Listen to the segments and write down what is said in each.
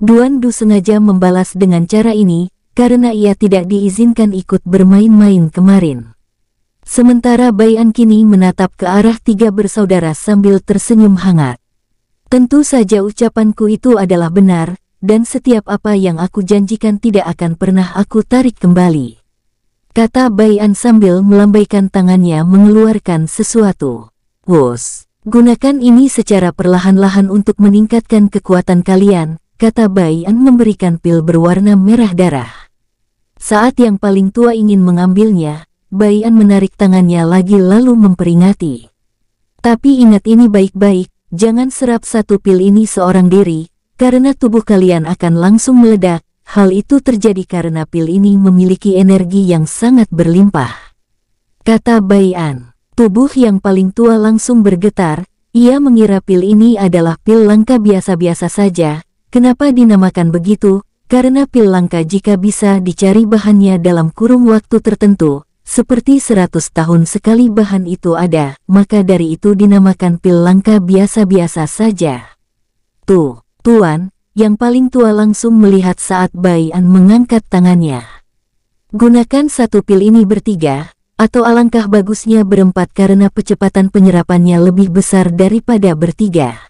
Duan Du sengaja membalas dengan cara ini, karena ia tidak diizinkan ikut bermain-main kemarin. Sementara Bayan kini menatap ke arah tiga bersaudara sambil tersenyum hangat. Tentu saja ucapanku itu adalah benar, dan setiap apa yang aku janjikan tidak akan pernah aku tarik kembali. Kata Bayan sambil melambaikan tangannya mengeluarkan sesuatu. Wos, gunakan ini secara perlahan-lahan untuk meningkatkan kekuatan kalian, kata Bayan memberikan pil berwarna merah darah. Saat yang paling tua ingin mengambilnya, Bayan menarik tangannya lagi lalu memperingati. Tapi ingat ini baik-baik, jangan serap satu pil ini seorang diri, karena tubuh kalian akan langsung meledak. Hal itu terjadi karena pil ini memiliki energi yang sangat berlimpah. Kata Bayan. tubuh yang paling tua langsung bergetar, ia mengira pil ini adalah pil langka biasa-biasa saja, Kenapa dinamakan begitu? Karena pil langka jika bisa dicari bahannya dalam kurung waktu tertentu, seperti 100 tahun sekali bahan itu ada, maka dari itu dinamakan pil langka biasa-biasa saja. Tuh, Tuan, yang paling tua langsung melihat saat an mengangkat tangannya. Gunakan satu pil ini bertiga, atau alangkah bagusnya berempat karena percepatan penyerapannya lebih besar daripada bertiga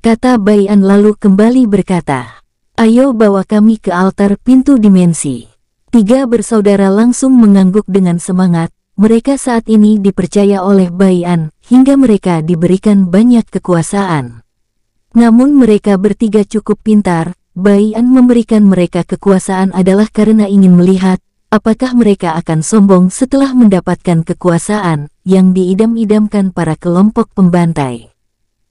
kata Bayan lalu kembali berkata, Ayo bawa kami ke altar pintu dimensi. Tiga bersaudara langsung mengangguk dengan semangat, mereka saat ini dipercaya oleh Bayan, hingga mereka diberikan banyak kekuasaan. Namun mereka bertiga cukup pintar, Bayan memberikan mereka kekuasaan adalah karena ingin melihat apakah mereka akan sombong setelah mendapatkan kekuasaan yang diidam-idamkan para kelompok pembantai.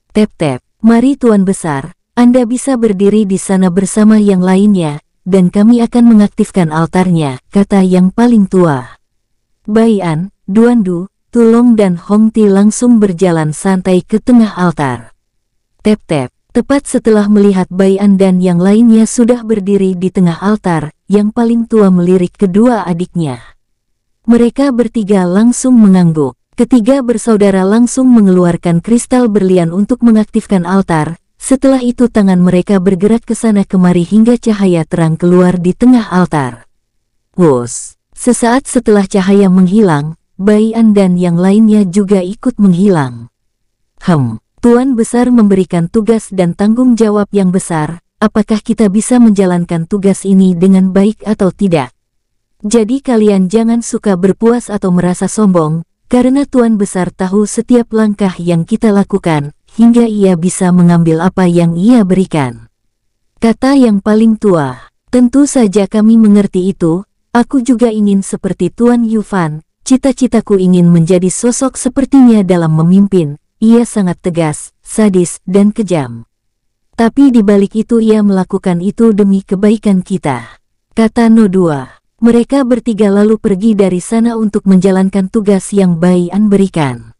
Tep-tep. Mari Tuan Besar, Anda bisa berdiri di sana bersama yang lainnya, dan kami akan mengaktifkan altarnya, kata yang paling tua. Baian, Duandu, Tulong dan Hongti langsung berjalan santai ke tengah altar. Tep-tep, tepat setelah melihat Baian dan yang lainnya sudah berdiri di tengah altar, yang paling tua melirik kedua adiknya. Mereka bertiga langsung mengangguk. Ketiga bersaudara langsung mengeluarkan kristal berlian untuk mengaktifkan altar, setelah itu tangan mereka bergerak ke sana kemari hingga cahaya terang keluar di tengah altar. Wos! Sesaat setelah cahaya menghilang, bayi dan yang lainnya juga ikut menghilang. Hem, Tuan Besar memberikan tugas dan tanggung jawab yang besar, apakah kita bisa menjalankan tugas ini dengan baik atau tidak? Jadi kalian jangan suka berpuas atau merasa sombong, karena Tuan Besar tahu setiap langkah yang kita lakukan, hingga ia bisa mengambil apa yang ia berikan. Kata yang paling tua, tentu saja kami mengerti itu, aku juga ingin seperti Tuan Yufan, cita-citaku ingin menjadi sosok sepertinya dalam memimpin, ia sangat tegas, sadis, dan kejam. Tapi di balik itu ia melakukan itu demi kebaikan kita. Kata No 2. Mereka bertiga lalu pergi dari sana untuk menjalankan tugas yang Baian berikan.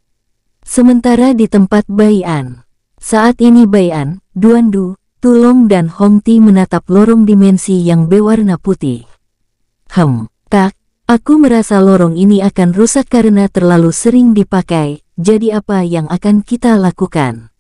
Sementara di tempat Baian, saat ini Baian, Duandu, Tulong dan Hongti menatap lorong dimensi yang berwarna putih. Hem, tak, aku merasa lorong ini akan rusak karena terlalu sering dipakai, jadi apa yang akan kita lakukan?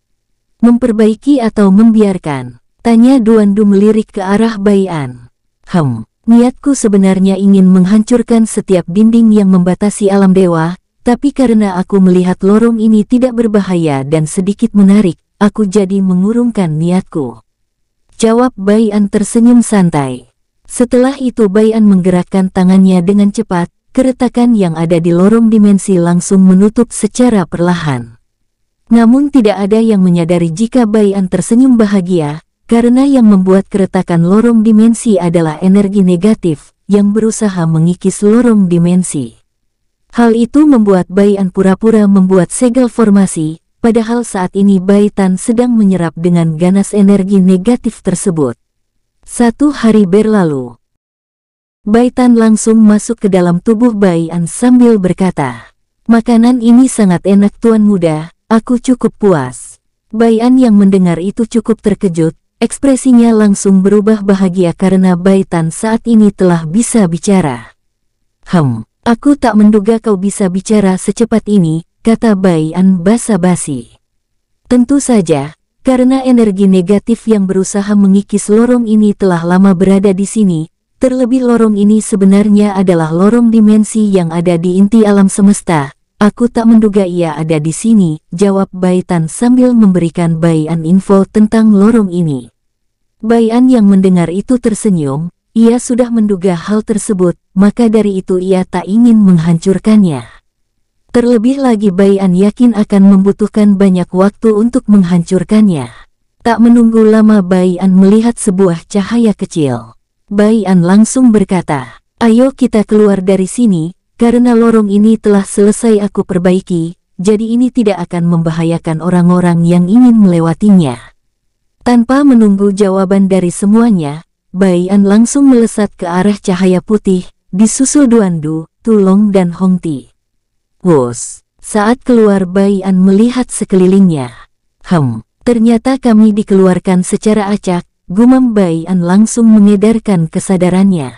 Memperbaiki atau membiarkan? Tanya Duandu melirik ke arah Baian. Hem, Niatku sebenarnya ingin menghancurkan setiap dinding yang membatasi alam dewa, tapi karena aku melihat lorong ini tidak berbahaya dan sedikit menarik, aku jadi mengurungkan niatku. Jawab Bayan tersenyum santai. Setelah itu Bayan menggerakkan tangannya dengan cepat, keretakan yang ada di lorong dimensi langsung menutup secara perlahan. Namun tidak ada yang menyadari jika Bayan tersenyum bahagia, karena yang membuat keretakan lorong dimensi adalah energi negatif yang berusaha mengikis lorong dimensi. Hal itu membuat Baian pura-pura membuat segel formasi, padahal saat ini Baitan sedang menyerap dengan ganas energi negatif tersebut. Satu hari berlalu, Baitan langsung masuk ke dalam tubuh Baian sambil berkata, Makanan ini sangat enak tuan muda, aku cukup puas. Bayan yang mendengar itu cukup terkejut, Ekspresinya langsung berubah bahagia karena Baitan saat ini telah bisa bicara. Hem, aku tak menduga kau bisa bicara secepat ini, kata Baian basa-basi. Tentu saja, karena energi negatif yang berusaha mengikis lorong ini telah lama berada di sini, terlebih lorong ini sebenarnya adalah lorong dimensi yang ada di inti alam semesta, Aku tak menduga ia ada di sini, jawab Baitan sambil memberikan Baian info tentang lorong ini. Baian yang mendengar itu tersenyum, ia sudah menduga hal tersebut, maka dari itu ia tak ingin menghancurkannya. Terlebih lagi Baian yakin akan membutuhkan banyak waktu untuk menghancurkannya. Tak menunggu lama Baian melihat sebuah cahaya kecil. Baian langsung berkata, ayo kita keluar dari sini, karena lorong ini telah selesai aku perbaiki, jadi ini tidak akan membahayakan orang-orang yang ingin melewatinya. Tanpa menunggu jawaban dari semuanya, Bayan langsung melesat ke arah cahaya putih, disusul Duandu, Tulong dan Hongti. Wos, saat keluar Bayan melihat sekelilingnya. Hem, ternyata kami dikeluarkan secara acak, gumam Bayan langsung mengedarkan kesadarannya.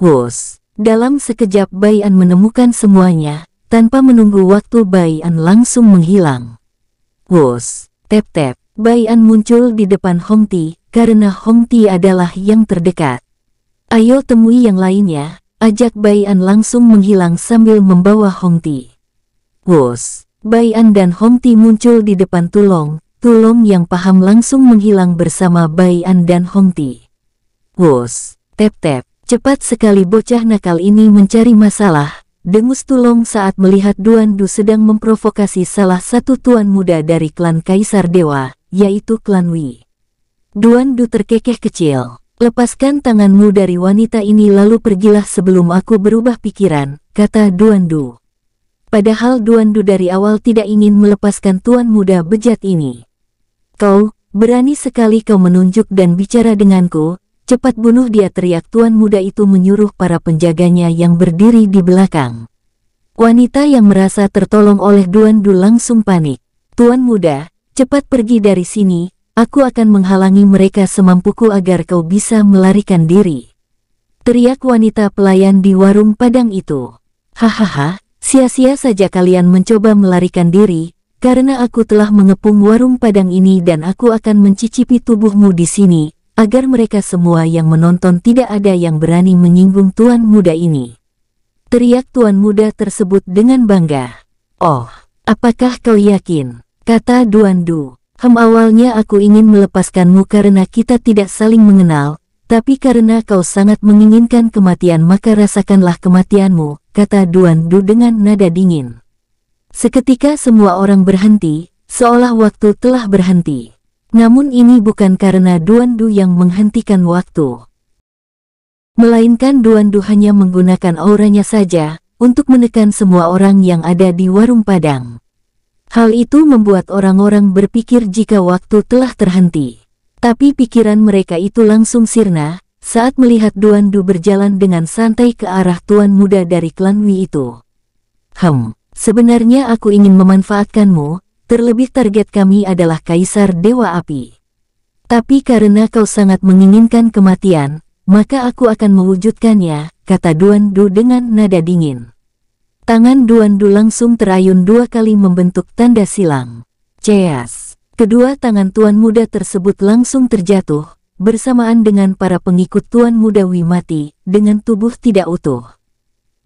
Wos, dalam sekejap Bayan menemukan semuanya, tanpa menunggu waktu Bayan langsung menghilang. Wos, tep Bai Bayan muncul di depan Hong Ti, karena Hong Ti adalah yang terdekat. Ayo temui yang lainnya, ajak Bayan langsung menghilang sambil membawa Hong Ti. Wos, Bayan dan Hong Ti muncul di depan Tulong, Tulong yang paham langsung menghilang bersama Bayan dan Hongti. Wos, tep tep. Cepat sekali bocah nakal ini mencari masalah, dengus tulong saat melihat Duan Du sedang memprovokasi salah satu tuan muda dari klan Kaisar Dewa, yaitu klan Wei. Du terkekeh kecil. Lepaskan tanganmu dari wanita ini lalu pergilah sebelum aku berubah pikiran, kata Duan Du. Padahal Duan Du dari awal tidak ingin melepaskan tuan muda bejat ini. Kau, berani sekali kau menunjuk dan bicara denganku, Cepat bunuh dia teriak tuan muda itu menyuruh para penjaganya yang berdiri di belakang. Wanita yang merasa tertolong oleh Duan Du langsung panik. Tuan muda, cepat pergi dari sini, aku akan menghalangi mereka semampuku agar kau bisa melarikan diri. Teriak wanita pelayan di warung padang itu. Hahaha, sia-sia saja kalian mencoba melarikan diri, karena aku telah mengepung warung padang ini dan aku akan mencicipi tubuhmu di sini, agar mereka semua yang menonton tidak ada yang berani menyinggung tuan muda ini. Teriak tuan muda tersebut dengan bangga. Oh, apakah kau yakin? Kata Duan Du. Hem awalnya aku ingin melepaskanmu karena kita tidak saling mengenal, tapi karena kau sangat menginginkan kematian maka rasakanlah kematianmu, kata Duan Du dengan nada dingin. Seketika semua orang berhenti, seolah waktu telah berhenti. Namun ini bukan karena Duan Du yang menghentikan waktu. Melainkan Duan Du hanya menggunakan auranya saja untuk menekan semua orang yang ada di warung Padang. Hal itu membuat orang-orang berpikir jika waktu telah terhenti. Tapi pikiran mereka itu langsung sirna saat melihat Duan Du berjalan dengan santai ke arah tuan muda dari klan Wei itu. Hem, sebenarnya aku ingin memanfaatkanmu terlebih target kami adalah Kaisar Dewa Api. Tapi karena kau sangat menginginkan kematian, maka aku akan mewujudkannya, kata Duan Du dengan nada dingin. Tangan Duan Du langsung terayun dua kali membentuk tanda silang. Ceas, kedua tangan Tuan Muda tersebut langsung terjatuh, bersamaan dengan para pengikut Tuan Muda Wimati, dengan tubuh tidak utuh.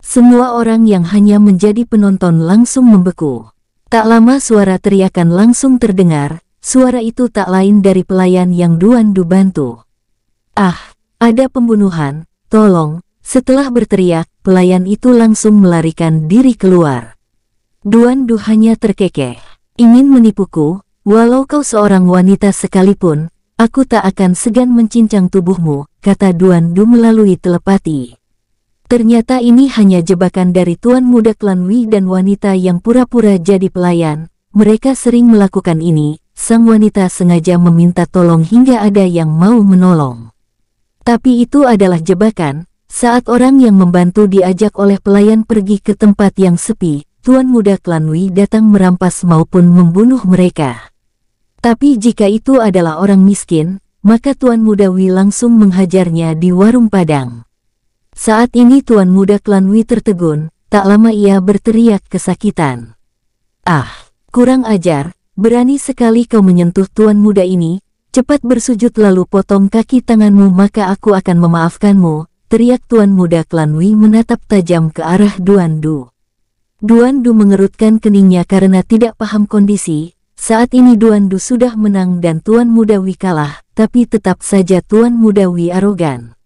Semua orang yang hanya menjadi penonton langsung membeku. Tak lama suara teriakan langsung terdengar, suara itu tak lain dari pelayan yang Duan Du bantu. Ah, ada pembunuhan, tolong. Setelah berteriak, pelayan itu langsung melarikan diri keluar. Duan Du hanya terkekeh. Ingin menipuku, walau kau seorang wanita sekalipun, aku tak akan segan mencincang tubuhmu, kata Duan Du melalui telepati. Ternyata ini hanya jebakan dari Tuan Muda Klan Wei dan wanita yang pura-pura jadi pelayan. Mereka sering melakukan ini, sang wanita sengaja meminta tolong hingga ada yang mau menolong. Tapi itu adalah jebakan, saat orang yang membantu diajak oleh pelayan pergi ke tempat yang sepi, Tuan Muda Klan Wei datang merampas maupun membunuh mereka. Tapi jika itu adalah orang miskin, maka Tuan Muda Wei langsung menghajarnya di warung Padang. Saat ini tuan muda klan Wei tertegun, tak lama ia berteriak kesakitan. Ah, kurang ajar, berani sekali kau menyentuh tuan muda ini, cepat bersujud lalu potong kaki tanganmu maka aku akan memaafkanmu, teriak tuan muda klan Wei menatap tajam ke arah Duan Du. Duan Du mengerutkan keningnya karena tidak paham kondisi, saat ini Duan Du sudah menang dan tuan muda Wei kalah, tapi tetap saja tuan muda Wei arogan.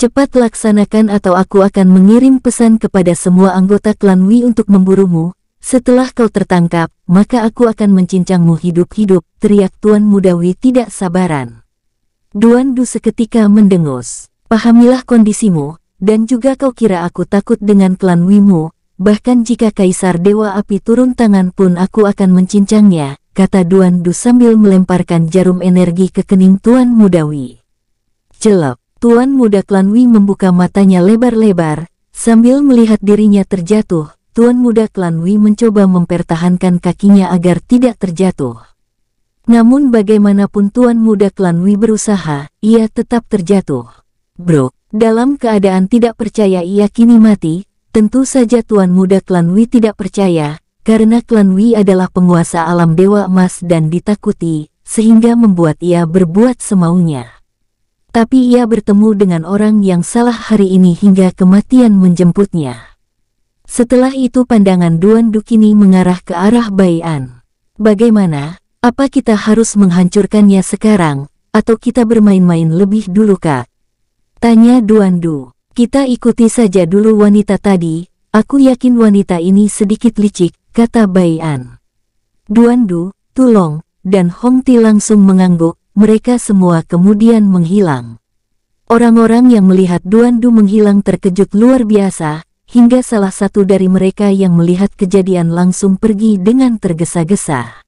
Cepat laksanakan atau aku akan mengirim pesan kepada semua anggota klan Wi untuk memburumu. Setelah kau tertangkap, maka aku akan mencincangmu hidup-hidup, teriak Tuan Muda Wi tidak sabaran. Duan Du seketika mendengus. Pahamilah kondisimu, dan juga kau kira aku takut dengan klan Wimu, bahkan jika Kaisar Dewa Api turun tangan pun aku akan mencincangnya, kata Duan Du sambil melemparkan jarum energi ke kening Tuan Mudawi. Jelek. Tuan muda klan Wei membuka matanya lebar-lebar, sambil melihat dirinya terjatuh. Tuan muda klan Wei mencoba mempertahankan kakinya agar tidak terjatuh. Namun bagaimanapun tuan muda klan Wei berusaha, ia tetap terjatuh. Bro, dalam keadaan tidak percaya ia kini mati, tentu saja tuan muda klan Wei tidak percaya, karena klan Wei adalah penguasa alam Dewa Emas dan ditakuti, sehingga membuat ia berbuat semaunya tapi ia bertemu dengan orang yang salah hari ini hingga kematian menjemputnya. Setelah itu pandangan Duan Dukini mengarah ke arah Baian. Bagaimana, apa kita harus menghancurkannya sekarang, atau kita bermain-main lebih dulu kak? Tanya Duan Du. Kita ikuti saja dulu wanita tadi, aku yakin wanita ini sedikit licik, kata Baian. Duan Du, Tulong, dan Hongti langsung mengangguk, mereka semua kemudian menghilang. Orang-orang yang melihat Duan Du menghilang terkejut luar biasa, hingga salah satu dari mereka yang melihat kejadian langsung pergi dengan tergesa-gesa.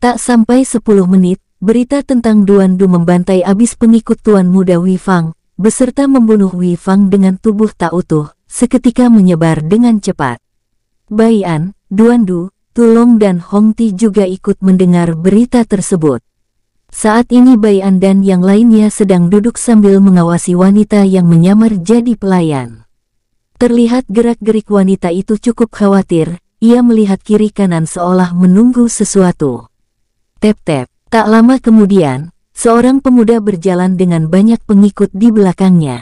Tak sampai 10 menit, berita tentang Duan Du membantai abis pengikut Tuan Muda Wifang, beserta membunuh Wifang dengan tubuh tak utuh, seketika menyebar dengan cepat. Duan Du, Tulong dan Hong Ti juga ikut mendengar berita tersebut. Saat ini bayi dan yang lainnya sedang duduk sambil mengawasi wanita yang menyamar jadi pelayan. Terlihat gerak-gerik wanita itu cukup khawatir, ia melihat kiri kanan seolah menunggu sesuatu. Tep-tep, tak lama kemudian, seorang pemuda berjalan dengan banyak pengikut di belakangnya.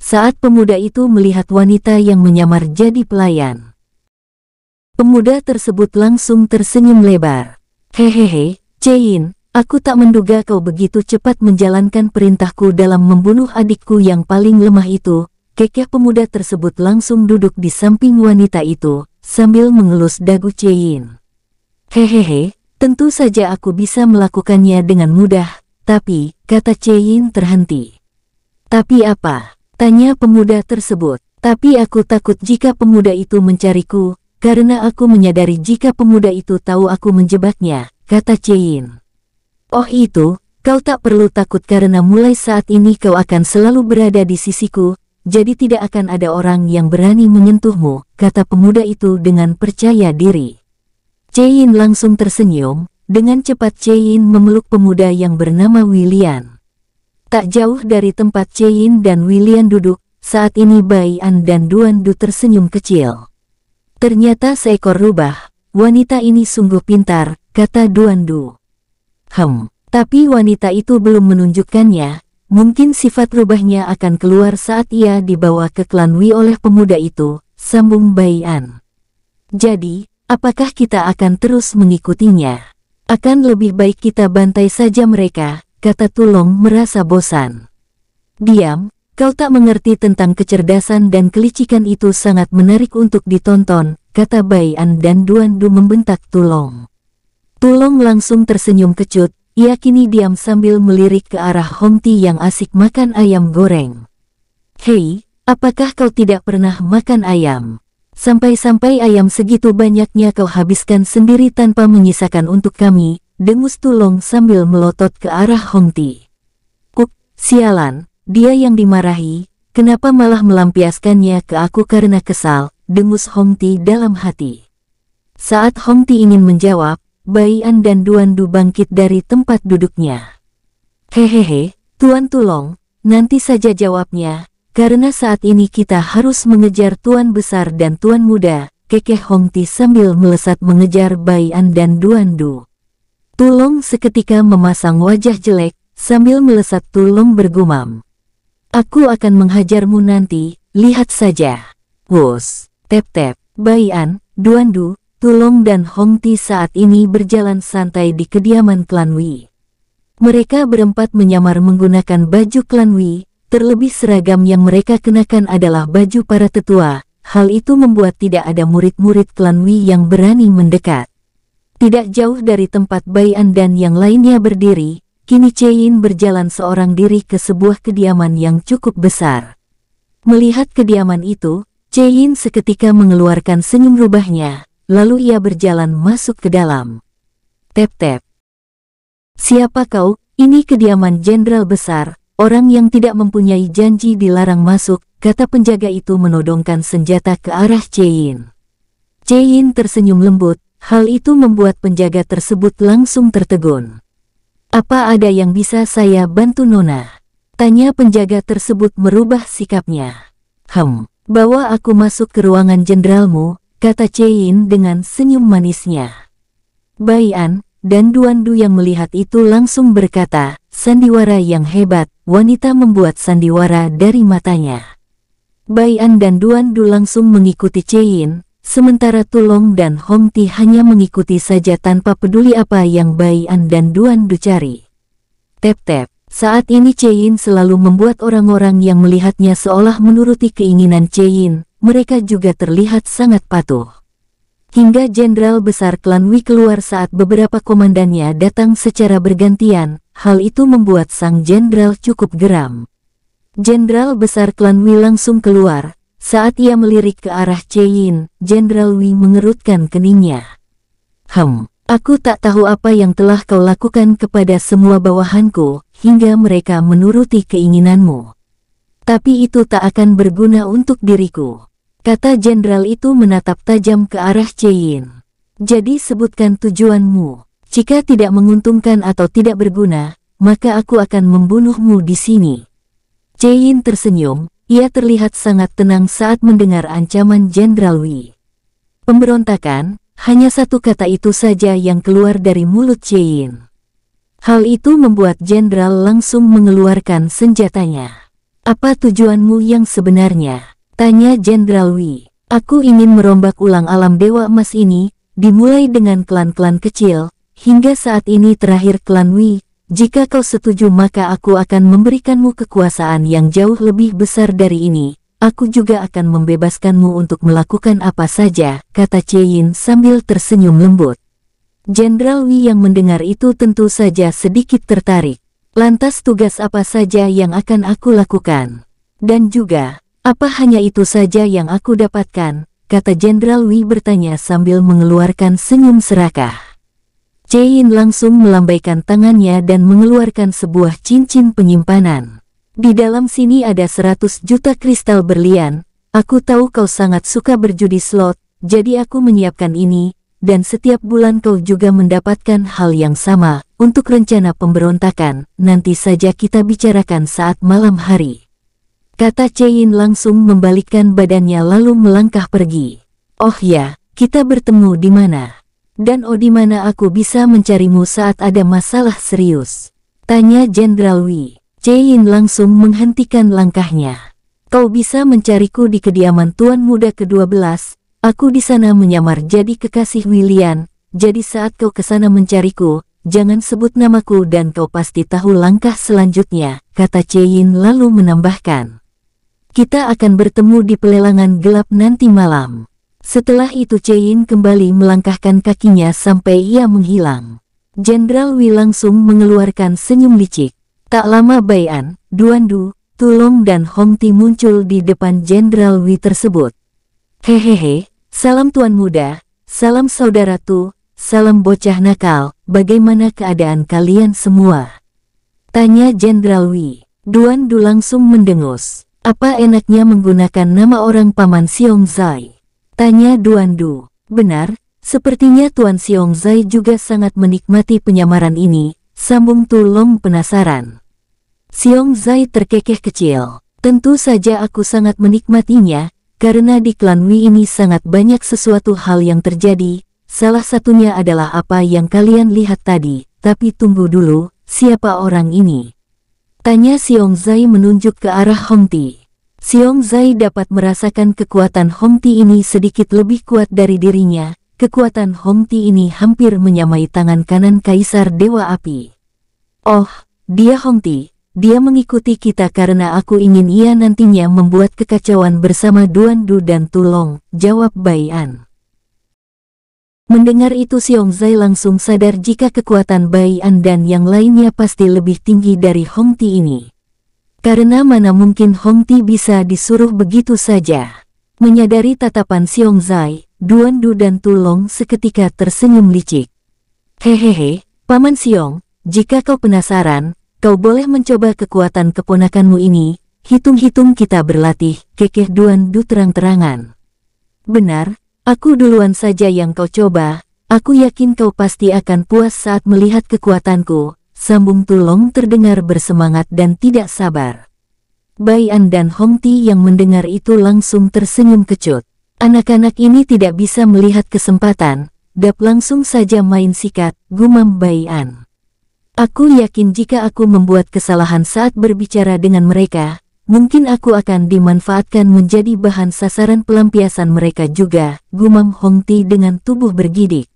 Saat pemuda itu melihat wanita yang menyamar jadi pelayan, pemuda tersebut langsung tersenyum lebar. Hehehe, Cein, Aku tak menduga kau begitu cepat menjalankan perintahku dalam membunuh adikku yang paling lemah itu. Kekeh pemuda tersebut langsung duduk di samping wanita itu, sambil mengelus dagu Cheyin. Hehehe, tentu saja aku bisa melakukannya dengan mudah, tapi, kata Cheyin terhenti. Tapi apa? Tanya pemuda tersebut. Tapi aku takut jika pemuda itu mencariku, karena aku menyadari jika pemuda itu tahu aku menjebaknya, kata Cheyin. Oh itu, kau tak perlu takut karena mulai saat ini kau akan selalu berada di sisiku, jadi tidak akan ada orang yang berani menyentuhmu, kata pemuda itu dengan percaya diri. Ceyin langsung tersenyum, dengan cepat Ceyin memeluk pemuda yang bernama William. Tak jauh dari tempat Ceyin dan William duduk, saat ini Bai An dan Duan Du tersenyum kecil. Ternyata seekor rubah, wanita ini sungguh pintar, kata Duan Du. Hem, tapi wanita itu belum menunjukkannya, mungkin sifat rubahnya akan keluar saat ia dibawa ke klan Wei oleh pemuda itu, sambung Bayan. Jadi, apakah kita akan terus mengikutinya? Akan lebih baik kita bantai saja mereka, kata Tulong merasa bosan. Diam, kau tak mengerti tentang kecerdasan dan kelicikan itu sangat menarik untuk ditonton, kata Bayan dan Duan Du membentak Tulong. Tulong langsung tersenyum kecut, ia kini diam sambil melirik ke arah Hongti yang asik makan ayam goreng. Hei, apakah kau tidak pernah makan ayam? Sampai-sampai ayam segitu banyaknya kau habiskan sendiri tanpa menyisakan untuk kami, dengus Tulong sambil melotot ke arah Hongti. Kuk, sialan, dia yang dimarahi, kenapa malah melampiaskannya ke aku karena kesal, dengus Hongti dalam hati. Saat Hongti ingin menjawab, Bayan dan Duandu bangkit dari tempat duduknya. Hehehe, Tuan Tulong, nanti saja jawabnya, karena saat ini kita harus mengejar Tuan Besar dan Tuan Muda, Kekeh Hongti sambil melesat mengejar Bayan dan Duandu. Tulong seketika memasang wajah jelek, sambil melesat Tulong bergumam. Aku akan menghajarmu nanti, lihat saja. Wos, tep-tep, Duan Duandu, Tulong dan Hongti saat ini berjalan santai di kediaman klan Wei. Mereka berempat menyamar menggunakan baju klan Wei, terlebih seragam yang mereka kenakan adalah baju para tetua, hal itu membuat tidak ada murid-murid klan Wei yang berani mendekat. Tidak jauh dari tempat Bai An dan yang lainnya berdiri, kini Cheyin berjalan seorang diri ke sebuah kediaman yang cukup besar. Melihat kediaman itu, Cheyin seketika mengeluarkan senyum rubahnya, Lalu ia berjalan masuk ke dalam. Tep-tep. Siapa kau? Ini kediaman jenderal besar, orang yang tidak mempunyai janji dilarang masuk, kata penjaga itu menodongkan senjata ke arah Ceyin. Ceyin tersenyum lembut, hal itu membuat penjaga tersebut langsung tertegun. Apa ada yang bisa saya bantu Nona? Tanya penjaga tersebut merubah sikapnya. Hem, bawa aku masuk ke ruangan jenderalmu, kata Cain dengan senyum manisnya. Bayan dan Duandu yang melihat itu langsung berkata, sandiwara yang hebat, wanita membuat sandiwara dari matanya. Bayan dan Duan Duandu langsung mengikuti Cain, sementara Tulong dan Homti hanya mengikuti saja tanpa peduli apa yang Bayan dan Duan Duandu cari. Tep-tep, saat ini Cheyin selalu membuat orang-orang yang melihatnya seolah menuruti keinginan Cheyin, mereka juga terlihat sangat patuh. Hingga jenderal besar klan Wei keluar saat beberapa komandannya datang secara bergantian, hal itu membuat sang jenderal cukup geram. Jenderal besar klan Wei langsung keluar, saat ia melirik ke arah Cheyin, jenderal Wei mengerutkan keningnya. Hem, aku tak tahu apa yang telah kau lakukan kepada semua bawahanku, hingga mereka menuruti keinginanmu. Tapi itu tak akan berguna untuk diriku. Kata jenderal itu menatap tajam ke arah Cheyin. Jadi sebutkan tujuanmu. Jika tidak menguntungkan atau tidak berguna, maka aku akan membunuhmu di sini. Cheyin tersenyum, ia terlihat sangat tenang saat mendengar ancaman Jenderal Wei. Pemberontakan, hanya satu kata itu saja yang keluar dari mulut Cheyin. Hal itu membuat jenderal langsung mengeluarkan senjatanya. Apa tujuanmu yang sebenarnya? Tanya Jenderal Wei. Aku ingin merombak ulang alam Dewa Emas ini, dimulai dengan klan-klan kecil, hingga saat ini terakhir klan Wei. Jika kau setuju maka aku akan memberikanmu kekuasaan yang jauh lebih besar dari ini. Aku juga akan membebaskanmu untuk melakukan apa saja, kata Ceyin sambil tersenyum lembut. Jenderal Wi yang mendengar itu tentu saja sedikit tertarik. Lantas tugas apa saja yang akan aku lakukan? Dan juga, apa hanya itu saja yang aku dapatkan? Kata Jenderal Wi bertanya sambil mengeluarkan senyum serakah. Cein langsung melambaikan tangannya dan mengeluarkan sebuah cincin penyimpanan. Di dalam sini ada 100 juta kristal berlian. Aku tahu kau sangat suka berjudi slot, jadi aku menyiapkan ini, dan setiap bulan kau juga mendapatkan hal yang sama. Untuk rencana pemberontakan, nanti saja kita bicarakan saat malam hari. Kata Ceyin langsung membalikkan badannya lalu melangkah pergi. Oh ya, kita bertemu di mana? Dan oh di mana aku bisa mencarimu saat ada masalah serius? Tanya Jenderal Wei. Ceyin langsung menghentikan langkahnya. Kau bisa mencariku di kediaman Tuan Muda ke-12, Aku di sana menyamar jadi kekasih William, jadi saat kau ke sana mencariku, jangan sebut namaku dan kau pasti tahu langkah selanjutnya, kata Cheyin lalu menambahkan. Kita akan bertemu di pelelangan gelap nanti malam. Setelah itu Cheyin kembali melangkahkan kakinya sampai ia menghilang. Jenderal Wei langsung mengeluarkan senyum licik. Tak lama Baian, Duandu, Tulong dan Hongti muncul di depan Jenderal Wei tersebut. Hehehe, Salam Tuan Muda, salam Saudaraku, salam Bocah Nakal, bagaimana keadaan kalian semua? Tanya Jenderal Wei. Duan Du langsung mendengus. Apa enaknya menggunakan nama orang Paman Siong Zai? Tanya Duan Du. Benar, sepertinya Tuan Siong Zai juga sangat menikmati penyamaran ini, sambung Tulong penasaran. Siong Zai terkekeh kecil. Tentu saja aku sangat menikmatinya, karena di klan Wei ini sangat banyak sesuatu hal yang terjadi, salah satunya adalah apa yang kalian lihat tadi, tapi tunggu dulu, siapa orang ini? Tanya Xiong Zai menunjuk ke arah Hong Ti. Xiong Zai dapat merasakan kekuatan Hong Ti ini sedikit lebih kuat dari dirinya, kekuatan Hong Ti ini hampir menyamai tangan kanan Kaisar Dewa Api. Oh, dia Hong Ti. Dia mengikuti kita karena aku ingin ia nantinya membuat kekacauan bersama Duan Duandu dan Tulong, jawab Bai An. Mendengar itu Xiong Zai langsung sadar jika kekuatan Bai An dan yang lainnya pasti lebih tinggi dari Hong Ti ini. Karena mana mungkin Hong Ti bisa disuruh begitu saja. Menyadari tatapan Xiong Zai, Duan Duandu dan Tulong seketika tersenyum licik. Hehehe, Paman Xiong, jika kau penasaran, kau boleh mencoba kekuatan keponakanmu ini, hitung-hitung kita berlatih, kekeh Duan Du terang-terangan. Benar, aku duluan saja yang kau coba, aku yakin kau pasti akan puas saat melihat kekuatanku, sambung Tulong terdengar bersemangat dan tidak sabar. Bai An dan Hong Ti yang mendengar itu langsung tersenyum kecut. Anak-anak ini tidak bisa melihat kesempatan, dap langsung saja main sikat, gumam Bai An. Aku yakin jika aku membuat kesalahan saat berbicara dengan mereka, mungkin aku akan dimanfaatkan menjadi bahan sasaran pelampiasan mereka juga, gumam Hong Hongti dengan tubuh bergidik.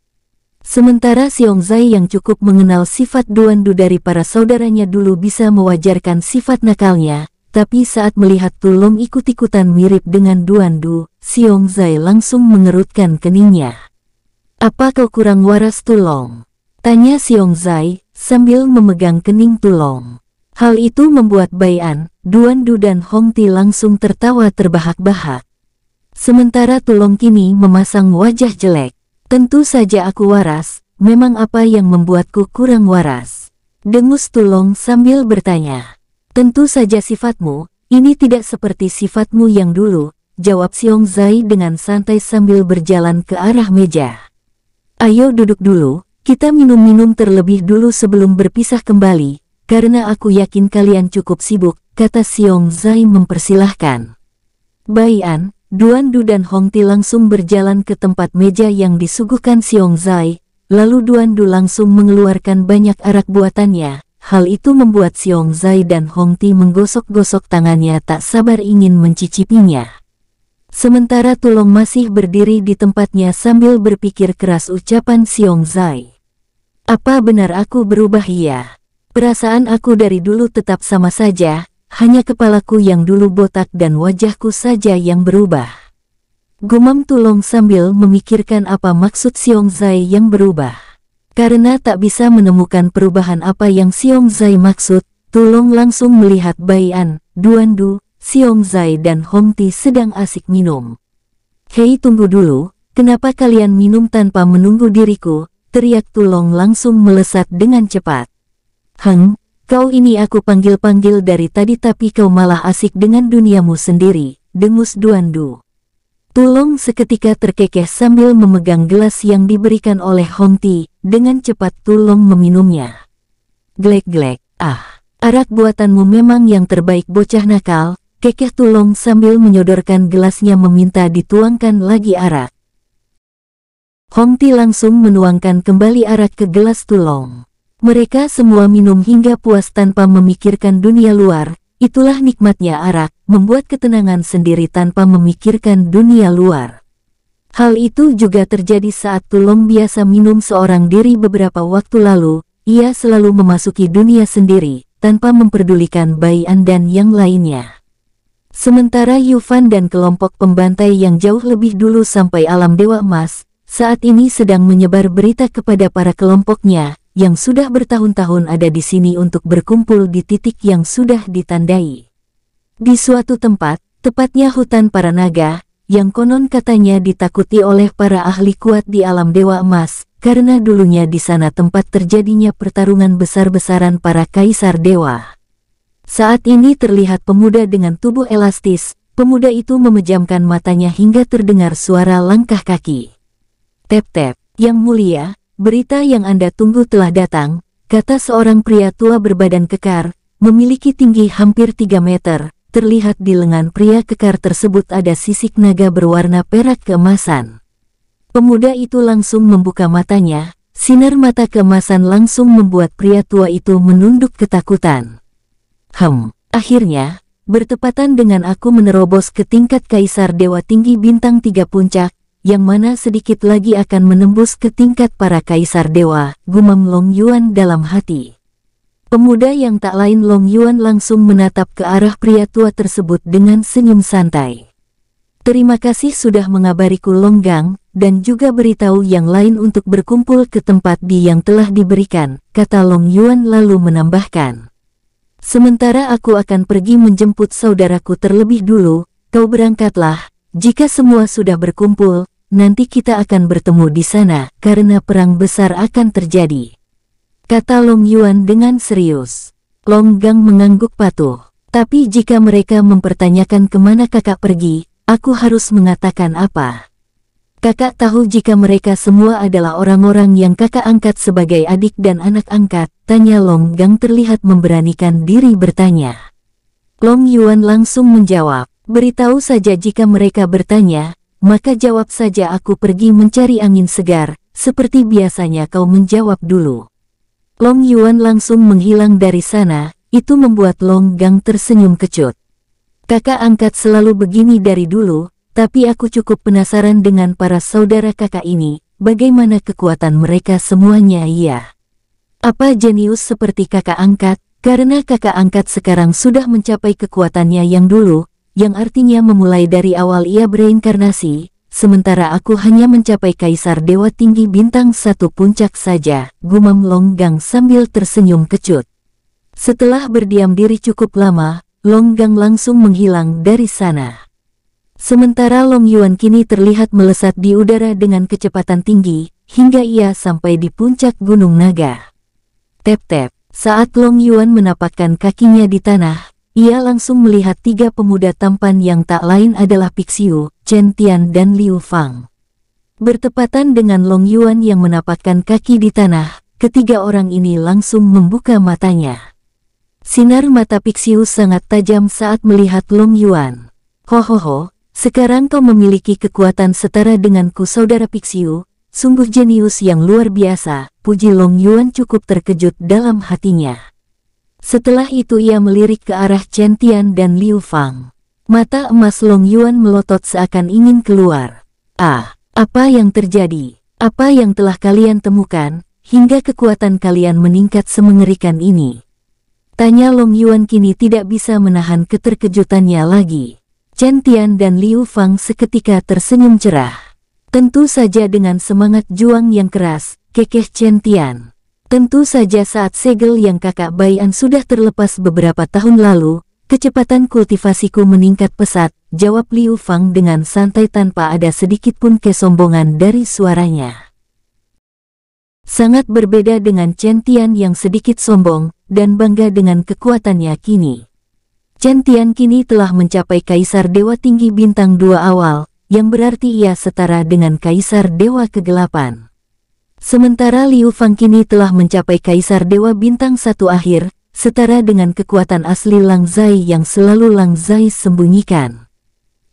Sementara Xiong Zai yang cukup mengenal sifat Duan Du dari para saudaranya dulu bisa mewajarkan sifat nakalnya, tapi saat melihat Tulong ikut-ikutan mirip dengan Duan Du, Xiong Zai langsung mengerutkan keningnya. Apa kau kurang waras Tulong? Tanya Xiong Zai sambil memegang kening Tulong. Hal itu membuat Bayan, Duan Du dan Hongti langsung tertawa terbahak-bahak. Sementara Tulong kini memasang wajah jelek. Tentu saja aku waras, memang apa yang membuatku kurang waras? Dengus Tulong sambil bertanya. Tentu saja sifatmu, ini tidak seperti sifatmu yang dulu, jawab Xiong Zai dengan santai sambil berjalan ke arah meja. Ayo duduk dulu, kita minum-minum terlebih dulu sebelum berpisah kembali, karena aku yakin kalian cukup sibuk, kata Siong Zai mempersilahkan. Bai An, Duan Du dan Hong Ti langsung berjalan ke tempat meja yang disuguhkan Siong Zai, lalu Duan Du langsung mengeluarkan banyak arak buatannya. Hal itu membuat Siong Zai dan Hong Ti menggosok-gosok tangannya tak sabar ingin mencicipinya. Sementara Tulong masih berdiri di tempatnya sambil berpikir keras ucapan Siong Zai. Apa benar aku berubah iya? Perasaan aku dari dulu tetap sama saja, hanya kepalaku yang dulu botak dan wajahku saja yang berubah. Gumam Tulung sambil memikirkan apa maksud Xiong Zai yang berubah. Karena tak bisa menemukan perubahan apa yang Xiong Zai maksud, Tulong langsung melihat An, Duan Du, Xiong Zai dan Hong Ti sedang asik minum. Hei tunggu dulu, kenapa kalian minum tanpa menunggu diriku, teriak Tulong langsung melesat dengan cepat. Heng, kau ini aku panggil-panggil dari tadi tapi kau malah asik dengan duniamu sendiri, dengus Duandu. Tulong seketika terkekeh sambil memegang gelas yang diberikan oleh Hong Ti dengan cepat Tulong meminumnya. Glek-glek, ah, arak buatanmu memang yang terbaik bocah nakal, kekeh Tulong sambil menyodorkan gelasnya meminta dituangkan lagi arak. Hong Ti langsung menuangkan kembali arak ke gelas tulong. Mereka semua minum hingga puas tanpa memikirkan dunia luar, itulah nikmatnya arak, membuat ketenangan sendiri tanpa memikirkan dunia luar. Hal itu juga terjadi saat Tulong biasa minum seorang diri beberapa waktu lalu, ia selalu memasuki dunia sendiri, tanpa memperdulikan An dan yang lainnya. Sementara Yufan dan kelompok pembantai yang jauh lebih dulu sampai alam Dewa Emas, saat ini sedang menyebar berita kepada para kelompoknya yang sudah bertahun-tahun ada di sini untuk berkumpul di titik yang sudah ditandai. Di suatu tempat, tepatnya hutan para naga, yang konon katanya ditakuti oleh para ahli kuat di alam Dewa Emas, karena dulunya di sana tempat terjadinya pertarungan besar-besaran para kaisar dewa. Saat ini terlihat pemuda dengan tubuh elastis, pemuda itu memejamkan matanya hingga terdengar suara langkah kaki. Tep-tep, yang mulia, berita yang Anda tunggu telah datang, kata seorang pria tua berbadan kekar, memiliki tinggi hampir 3 meter, terlihat di lengan pria kekar tersebut ada sisik naga berwarna perak keemasan. Pemuda itu langsung membuka matanya, sinar mata keemasan langsung membuat pria tua itu menunduk ketakutan. Hem, akhirnya, bertepatan dengan aku menerobos ke tingkat kaisar dewa tinggi bintang tiga puncak, yang mana sedikit lagi akan menembus ke tingkat para kaisar dewa, gumam Long Yuan dalam hati. Pemuda yang tak lain Long Yuan langsung menatap ke arah pria tua tersebut dengan senyum santai. Terima kasih sudah mengabariku Long Gang, dan juga beritahu yang lain untuk berkumpul ke tempat di yang telah diberikan, kata Long Yuan lalu menambahkan. Sementara aku akan pergi menjemput saudaraku terlebih dulu, kau berangkatlah, jika semua sudah berkumpul, nanti kita akan bertemu di sana karena perang besar akan terjadi. Kata Long Yuan dengan serius. Long Gang mengangguk patuh. Tapi jika mereka mempertanyakan kemana kakak pergi, aku harus mengatakan apa. Kakak tahu jika mereka semua adalah orang-orang yang kakak angkat sebagai adik dan anak angkat, tanya Long Gang terlihat memberanikan diri bertanya. Long Yuan langsung menjawab, beritahu saja jika mereka bertanya, maka jawab saja aku pergi mencari angin segar, seperti biasanya kau menjawab dulu. Long Yuan langsung menghilang dari sana, itu membuat Long Gang tersenyum kecut. Kakak angkat selalu begini dari dulu, tapi aku cukup penasaran dengan para saudara kakak ini, bagaimana kekuatan mereka semuanya Iya. Apa jenius seperti kakak angkat? Karena kakak angkat sekarang sudah mencapai kekuatannya yang dulu, yang artinya memulai dari awal ia bereinkarnasi, sementara aku hanya mencapai kaisar dewa tinggi bintang satu puncak saja, gumam Longgang sambil tersenyum kecut. Setelah berdiam diri cukup lama, Longgang langsung menghilang dari sana. Sementara Long Yuan kini terlihat melesat di udara dengan kecepatan tinggi, hingga ia sampai di puncak Gunung Naga. Tep-tep, saat Long Yuan menapakkan kakinya di tanah, ia langsung melihat tiga pemuda tampan yang tak lain adalah Pixiu, Chen Tian dan Liu Fang. Bertepatan dengan Long Yuan yang menapakkan kaki di tanah, ketiga orang ini langsung membuka matanya. Sinar mata Pixiu sangat tajam saat melihat Long Yuan. Hohoho, sekarang kau memiliki kekuatan setara denganku saudara Pixiu, sungguh jenius yang luar biasa, puji Long Yuan cukup terkejut dalam hatinya. Setelah itu ia melirik ke arah Chen Tian dan Liu Fang. Mata emas Long Yuan melotot seakan ingin keluar. Ah, apa yang terjadi? Apa yang telah kalian temukan, hingga kekuatan kalian meningkat semengerikan ini? Tanya Long Yuan kini tidak bisa menahan keterkejutannya lagi. Chen Tian dan Liu Fang seketika tersenyum cerah. Tentu saja dengan semangat juang yang keras, kekeh Chen Tian. Tentu saja saat segel yang kakak Bayan sudah terlepas beberapa tahun lalu, kecepatan kultivasiku meningkat pesat, jawab Liu Fang dengan santai tanpa ada sedikitpun kesombongan dari suaranya. Sangat berbeda dengan Chen Tian yang sedikit sombong dan bangga dengan kekuatannya kini. Chen Tian kini telah mencapai Kaisar Dewa Tinggi Bintang Dua Awal, yang berarti ia setara dengan Kaisar Dewa Kegelapan. Sementara Liu Fang kini telah mencapai Kaisar Dewa Bintang Satu akhir, setara dengan kekuatan asli Lang Zai yang selalu Lang Zai sembunyikan.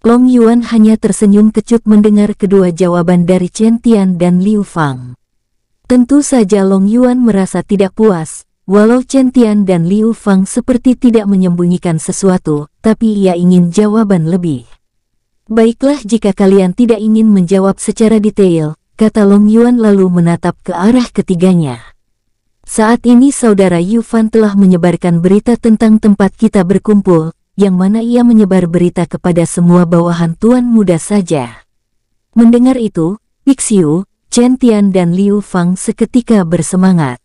Long Yuan hanya tersenyum kecut mendengar kedua jawaban dari Chen Tian dan Liu Fang. Tentu saja Long Yuan merasa tidak puas, walau Chen Tian dan Liu Fang seperti tidak menyembunyikan sesuatu, tapi ia ingin jawaban lebih. Baiklah jika kalian tidak ingin menjawab secara detail, kata Long Yuan lalu menatap ke arah ketiganya. Saat ini saudara Yu Fan telah menyebarkan berita tentang tempat kita berkumpul, yang mana ia menyebar berita kepada semua bawahan tuan muda saja. Mendengar itu, Pixiu, Chen Tian dan Liu Fang seketika bersemangat.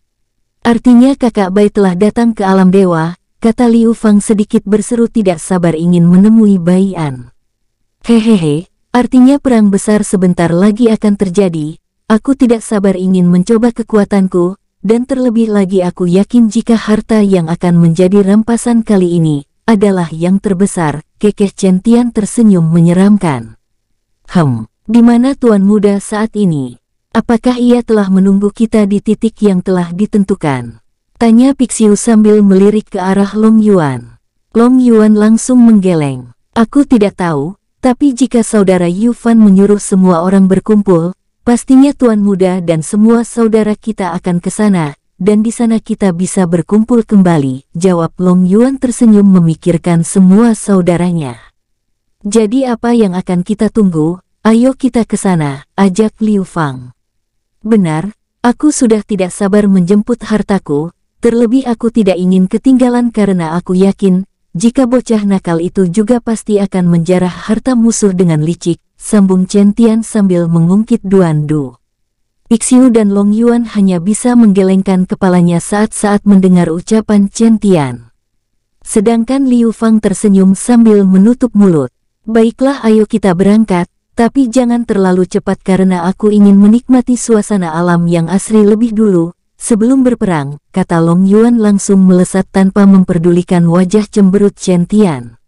Artinya kakak Bai telah datang ke alam dewa, kata Liu Fang sedikit berseru tidak sabar ingin menemui Bai An. Hehehe, Artinya perang besar sebentar lagi akan terjadi, aku tidak sabar ingin mencoba kekuatanku, dan terlebih lagi aku yakin jika harta yang akan menjadi rampasan kali ini adalah yang terbesar, kekeh Centian tersenyum menyeramkan. Hem, di mana tuan muda saat ini? Apakah ia telah menunggu kita di titik yang telah ditentukan? Tanya Pixiu sambil melirik ke arah Long Yuan. Long Yuan langsung menggeleng. Aku tidak tahu, tapi jika saudara Yufan menyuruh semua orang berkumpul, pastinya tuan muda dan semua saudara kita akan ke sana, dan di sana kita bisa berkumpul kembali, jawab Long Yuan tersenyum memikirkan semua saudaranya. Jadi apa yang akan kita tunggu, ayo kita ke sana, ajak Liu Fang. Benar, aku sudah tidak sabar menjemput hartaku, terlebih aku tidak ingin ketinggalan karena aku yakin jika bocah nakal itu juga pasti akan menjarah harta musuh dengan licik, sambung Chen sambil mengungkit Duan Du. Ixiu dan Long Yuan hanya bisa menggelengkan kepalanya saat-saat mendengar ucapan Chen Tian. Sedangkan Liu Fang tersenyum sambil menutup mulut. Baiklah ayo kita berangkat, tapi jangan terlalu cepat karena aku ingin menikmati suasana alam yang asri lebih dulu, Sebelum berperang, kata Long Yuan langsung melesat tanpa memperdulikan wajah cemberut Chen Tian.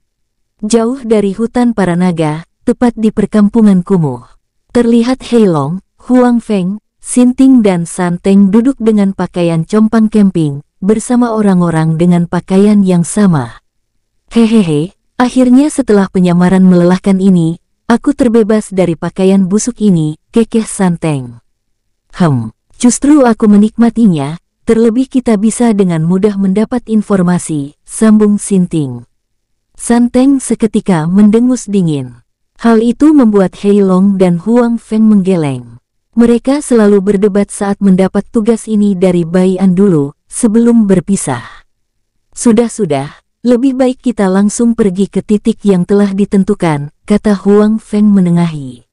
Jauh dari hutan para naga, tepat di perkampungan kumuh, terlihat Heilong, Huang Feng, Sinting dan Santeng duduk dengan pakaian compang kemping, bersama orang-orang dengan pakaian yang sama. Hehehe, akhirnya setelah penyamaran melelahkan ini, aku terbebas dari pakaian busuk ini, kekeh Santeng. Hmm. Justru aku menikmatinya, terlebih kita bisa dengan mudah mendapat informasi, sambung Sinting. Santeng seketika mendengus dingin. Hal itu membuat Hei Long dan Huang Feng menggeleng. Mereka selalu berdebat saat mendapat tugas ini dari Bai An dulu, sebelum berpisah. Sudah-sudah, lebih baik kita langsung pergi ke titik yang telah ditentukan, kata Huang Feng menengahi.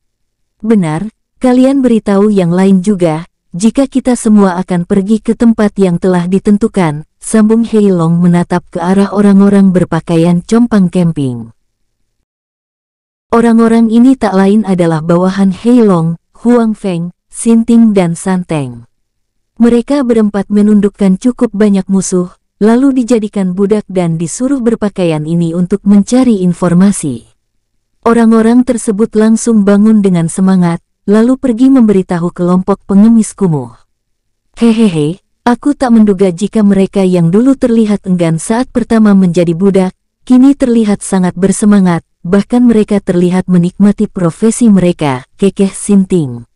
Benar, kalian beritahu yang lain juga, jika kita semua akan pergi ke tempat yang telah ditentukan, sambung Heilong menatap ke arah orang-orang berpakaian compang camping. Orang-orang ini tak lain adalah bawahan Heilong, Huang Feng, Sinting dan Santeng. Mereka berempat menundukkan cukup banyak musuh, lalu dijadikan budak dan disuruh berpakaian ini untuk mencari informasi. Orang-orang tersebut langsung bangun dengan semangat, lalu pergi memberitahu kelompok pengemis kumuh. Hehehe, aku tak menduga jika mereka yang dulu terlihat enggan saat pertama menjadi budak, kini terlihat sangat bersemangat, bahkan mereka terlihat menikmati profesi mereka, kekeh Sinting.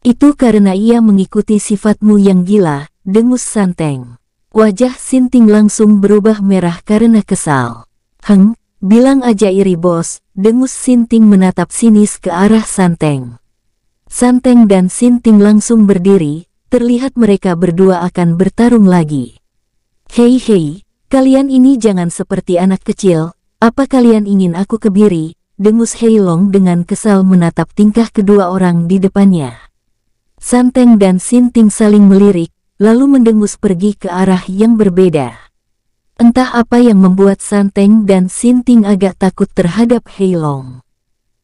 Itu karena ia mengikuti sifatmu yang gila, dengus Santeng. Wajah Sinting langsung berubah merah karena kesal. Heng, bilang aja iri bos, dengus Sinting menatap sinis ke arah Santeng. Santeng dan Sinting langsung berdiri, terlihat mereka berdua akan bertarung lagi. Hei hei, kalian ini jangan seperti anak kecil, apa kalian ingin aku kebiri? Dengus Hei Long dengan kesal menatap tingkah kedua orang di depannya. Santeng dan Sinting saling melirik, lalu mendengus pergi ke arah yang berbeda. Entah apa yang membuat Santeng dan Sinting agak takut terhadap Heilong.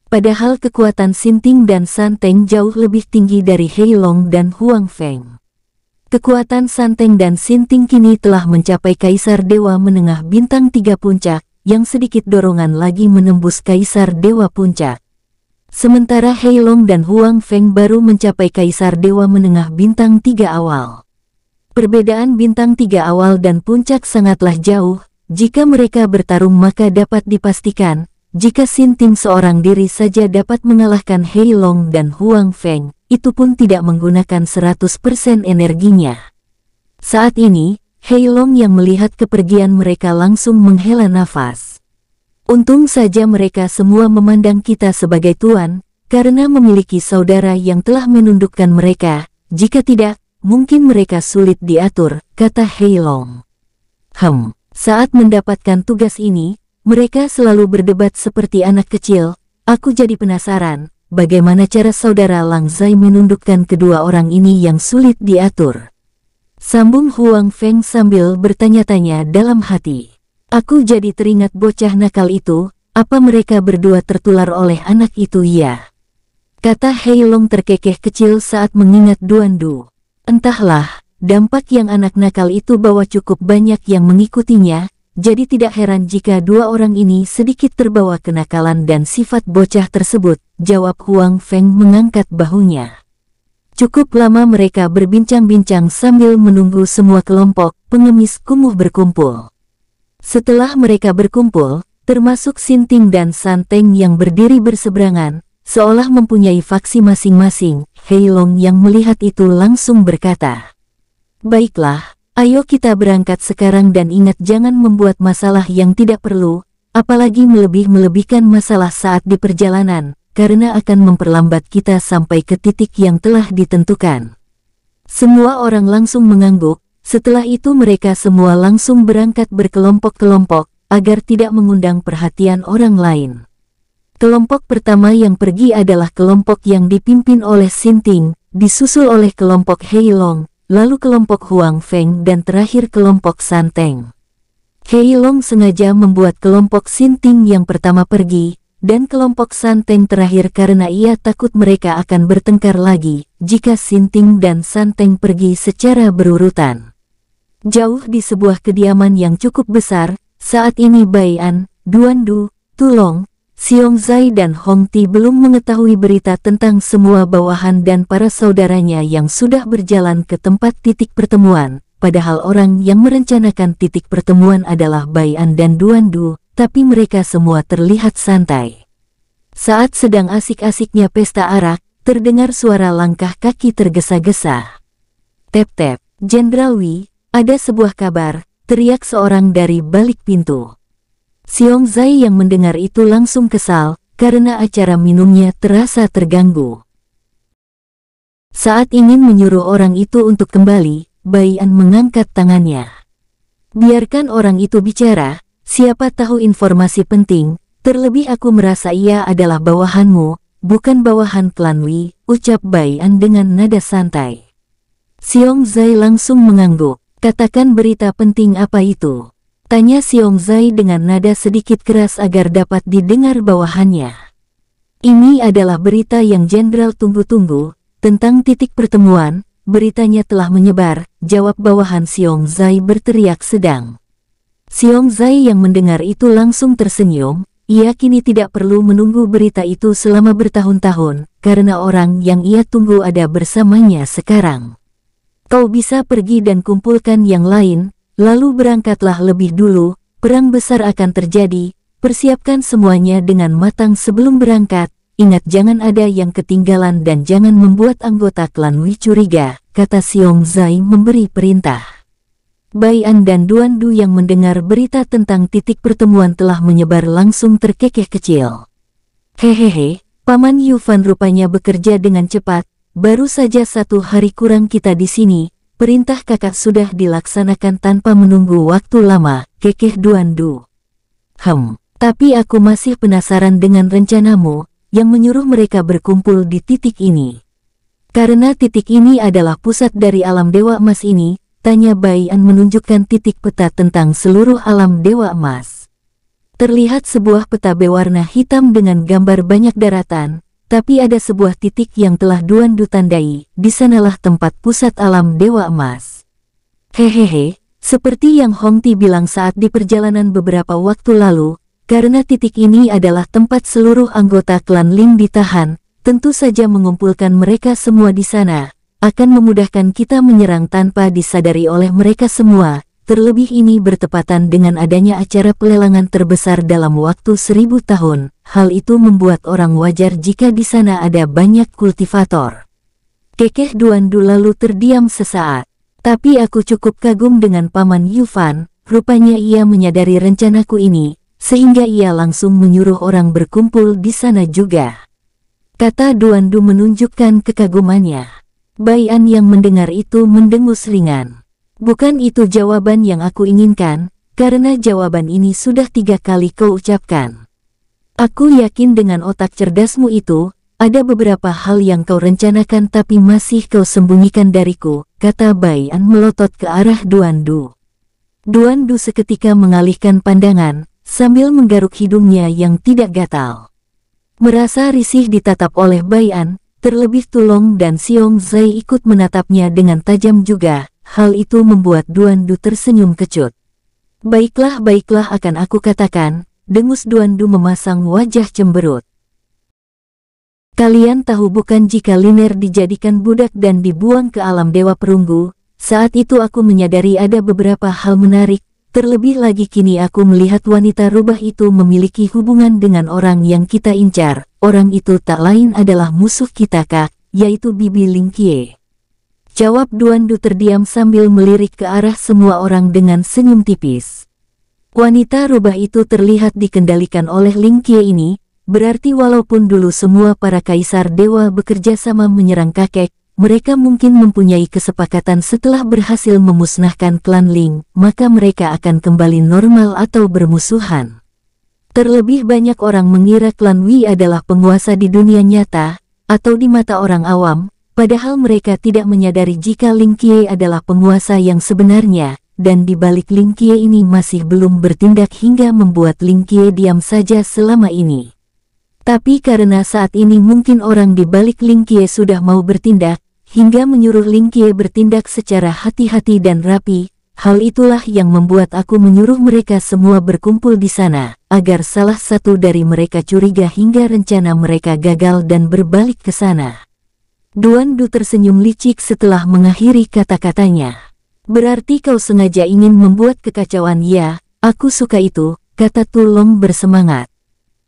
Padahal kekuatan Sinting dan Santeng jauh lebih tinggi dari Heilong dan Huang Feng. Kekuatan Santeng dan Sinting kini telah mencapai Kaisar Dewa Menengah Bintang Tiga Puncak, yang sedikit dorongan lagi menembus Kaisar Dewa Puncak. Sementara Heilong dan Huang Feng baru mencapai Kaisar Dewa Menengah Bintang Tiga Awal. Perbedaan Bintang Tiga Awal dan Puncak sangatlah jauh, jika mereka bertarung maka dapat dipastikan, jika Xin Ting seorang diri saja dapat mengalahkan Hei Long dan Huang Feng, itu pun tidak menggunakan 100% energinya. Saat ini, Hei Long yang melihat kepergian mereka langsung menghela nafas. Untung saja mereka semua memandang kita sebagai tuan, karena memiliki saudara yang telah menundukkan mereka, jika tidak, mungkin mereka sulit diatur, kata Long. Hem, saat mendapatkan tugas ini, mereka selalu berdebat seperti anak kecil. Aku jadi penasaran, bagaimana cara saudara Lang Zai menundukkan kedua orang ini yang sulit diatur. Sambung Huang Feng sambil bertanya-tanya dalam hati. Aku jadi teringat bocah nakal itu, apa mereka berdua tertular oleh anak itu ya? Kata Heilong terkekeh kecil saat mengingat Duan Du. Entahlah, dampak yang anak nakal itu bawa cukup banyak yang mengikutinya, jadi tidak heran jika dua orang ini sedikit terbawa kenakalan dan sifat bocah tersebut, jawab Huang Feng mengangkat bahunya. Cukup lama mereka berbincang-bincang sambil menunggu semua kelompok pengemis kumuh berkumpul. Setelah mereka berkumpul, termasuk Sinting dan Santeng yang berdiri berseberangan, seolah mempunyai faksi masing-masing, Heilong yang melihat itu langsung berkata, Baiklah, Ayo kita berangkat sekarang dan ingat jangan membuat masalah yang tidak perlu, apalagi melebih-melebihkan masalah saat di perjalanan, karena akan memperlambat kita sampai ke titik yang telah ditentukan. Semua orang langsung mengangguk, setelah itu mereka semua langsung berangkat berkelompok-kelompok, agar tidak mengundang perhatian orang lain. Kelompok pertama yang pergi adalah kelompok yang dipimpin oleh Sinting, disusul oleh kelompok Heilong, lalu kelompok Huang Feng dan terakhir kelompok San Teng. Hei Long sengaja membuat kelompok Sinting yang pertama pergi, dan kelompok San Teng terakhir karena ia takut mereka akan bertengkar lagi jika Sinting dan San Teng pergi secara berurutan. Jauh di sebuah kediaman yang cukup besar, saat ini Bai Duan Duandu, Tulong, Xiong Zai dan Hong Ti belum mengetahui berita tentang semua bawahan dan para saudaranya yang sudah berjalan ke tempat titik pertemuan, padahal orang yang merencanakan titik pertemuan adalah Bai An dan Duan Du, tapi mereka semua terlihat santai. Saat sedang asik-asiknya pesta arak, terdengar suara langkah kaki tergesa-gesa. Tep-tep, Jenderal Wei, ada sebuah kabar, teriak seorang dari balik pintu. Xiong Zai yang mendengar itu langsung kesal, karena acara minumnya terasa terganggu. Saat ingin menyuruh orang itu untuk kembali, Baian mengangkat tangannya. Biarkan orang itu bicara, siapa tahu informasi penting, terlebih aku merasa ia adalah bawahanmu, bukan bawahan klan Wei, ucap Baian dengan nada santai. Xiong Zai langsung mengangguk, katakan berita penting apa itu. Tanya Zai dengan nada sedikit keras agar dapat didengar bawahannya. Ini adalah berita yang Jenderal tunggu-tunggu, tentang titik pertemuan, beritanya telah menyebar, jawab bawahan Zai berteriak sedang. Zai yang mendengar itu langsung tersenyum, ia kini tidak perlu menunggu berita itu selama bertahun-tahun, karena orang yang ia tunggu ada bersamanya sekarang. Kau bisa pergi dan kumpulkan yang lain, Lalu berangkatlah lebih dulu, perang besar akan terjadi, persiapkan semuanya dengan matang sebelum berangkat, ingat jangan ada yang ketinggalan dan jangan membuat anggota klan Wei curiga, kata Xiong Zai memberi perintah. Bai An dan Duan Du yang mendengar berita tentang titik pertemuan telah menyebar langsung terkekeh kecil. Hehehe, Paman Yufan rupanya bekerja dengan cepat, baru saja satu hari kurang kita di sini, Perintah kakak sudah dilaksanakan tanpa menunggu waktu lama, kekeh Duandu. Hem, tapi aku masih penasaran dengan rencanamu, yang menyuruh mereka berkumpul di titik ini. Karena titik ini adalah pusat dari alam Dewa Emas ini, tanya Bai An menunjukkan titik peta tentang seluruh alam Dewa Emas. Terlihat sebuah peta berwarna hitam dengan gambar banyak daratan, tapi ada sebuah titik yang telah Duan Du tandai, di sanalah tempat pusat alam Dewa Emas. Hehehe, seperti yang Hongti bilang saat di perjalanan beberapa waktu lalu, karena titik ini adalah tempat seluruh anggota klan Ling ditahan, tentu saja mengumpulkan mereka semua di sana, akan memudahkan kita menyerang tanpa disadari oleh mereka semua, Terlebih ini bertepatan dengan adanya acara pelelangan terbesar dalam waktu seribu tahun, hal itu membuat orang wajar jika di sana ada banyak kultivator. Kekeh Duandu lalu terdiam sesaat. Tapi aku cukup kagum dengan Paman Yufan, rupanya ia menyadari rencanaku ini, sehingga ia langsung menyuruh orang berkumpul di sana juga. Kata Duandu menunjukkan kekagumannya. Bayan yang mendengar itu mendengus ringan. Bukan itu jawaban yang aku inginkan, karena jawaban ini sudah tiga kali kau ucapkan. Aku yakin dengan otak cerdasmu itu, ada beberapa hal yang kau rencanakan tapi masih kau sembunyikan dariku, kata Bai An melotot ke arah Duan Du. Duan Du seketika mengalihkan pandangan, sambil menggaruk hidungnya yang tidak gatal. Merasa risih ditatap oleh Bai An, terlebih Tulong dan Siong Zai ikut menatapnya dengan tajam juga, hal itu membuat Duan Du tersenyum kecut. Baiklah baiklah akan aku katakan, dengus Duan Du memasang wajah cemberut. Kalian tahu bukan jika Liner dijadikan budak dan dibuang ke alam dewa perunggu, saat itu aku menyadari ada beberapa hal menarik, terlebih lagi kini aku melihat wanita rubah itu memiliki hubungan dengan orang yang kita incar, orang itu tak lain adalah musuh kita kak, yaitu Bibi Lingkie. Jawab Duandu terdiam sambil melirik ke arah semua orang dengan senyum tipis. Wanita rubah itu terlihat dikendalikan oleh Ling Qie ini, berarti walaupun dulu semua para kaisar dewa bekerja sama menyerang kakek, mereka mungkin mempunyai kesepakatan setelah berhasil memusnahkan klan Ling, maka mereka akan kembali normal atau bermusuhan. Terlebih banyak orang mengira klan Wei adalah penguasa di dunia nyata, atau di mata orang awam, Padahal mereka tidak menyadari jika Ling Qie adalah penguasa yang sebenarnya, dan di balik Ling Qie ini masih belum bertindak hingga membuat Ling Qie diam saja selama ini. Tapi karena saat ini mungkin orang di balik Ling Qie sudah mau bertindak, hingga menyuruh Ling Qie bertindak secara hati-hati dan rapi, hal itulah yang membuat aku menyuruh mereka semua berkumpul di sana, agar salah satu dari mereka curiga hingga rencana mereka gagal dan berbalik ke sana. Duan Du tersenyum licik setelah mengakhiri kata-katanya. Berarti kau sengaja ingin membuat kekacauan ya, aku suka itu, kata Tulom bersemangat.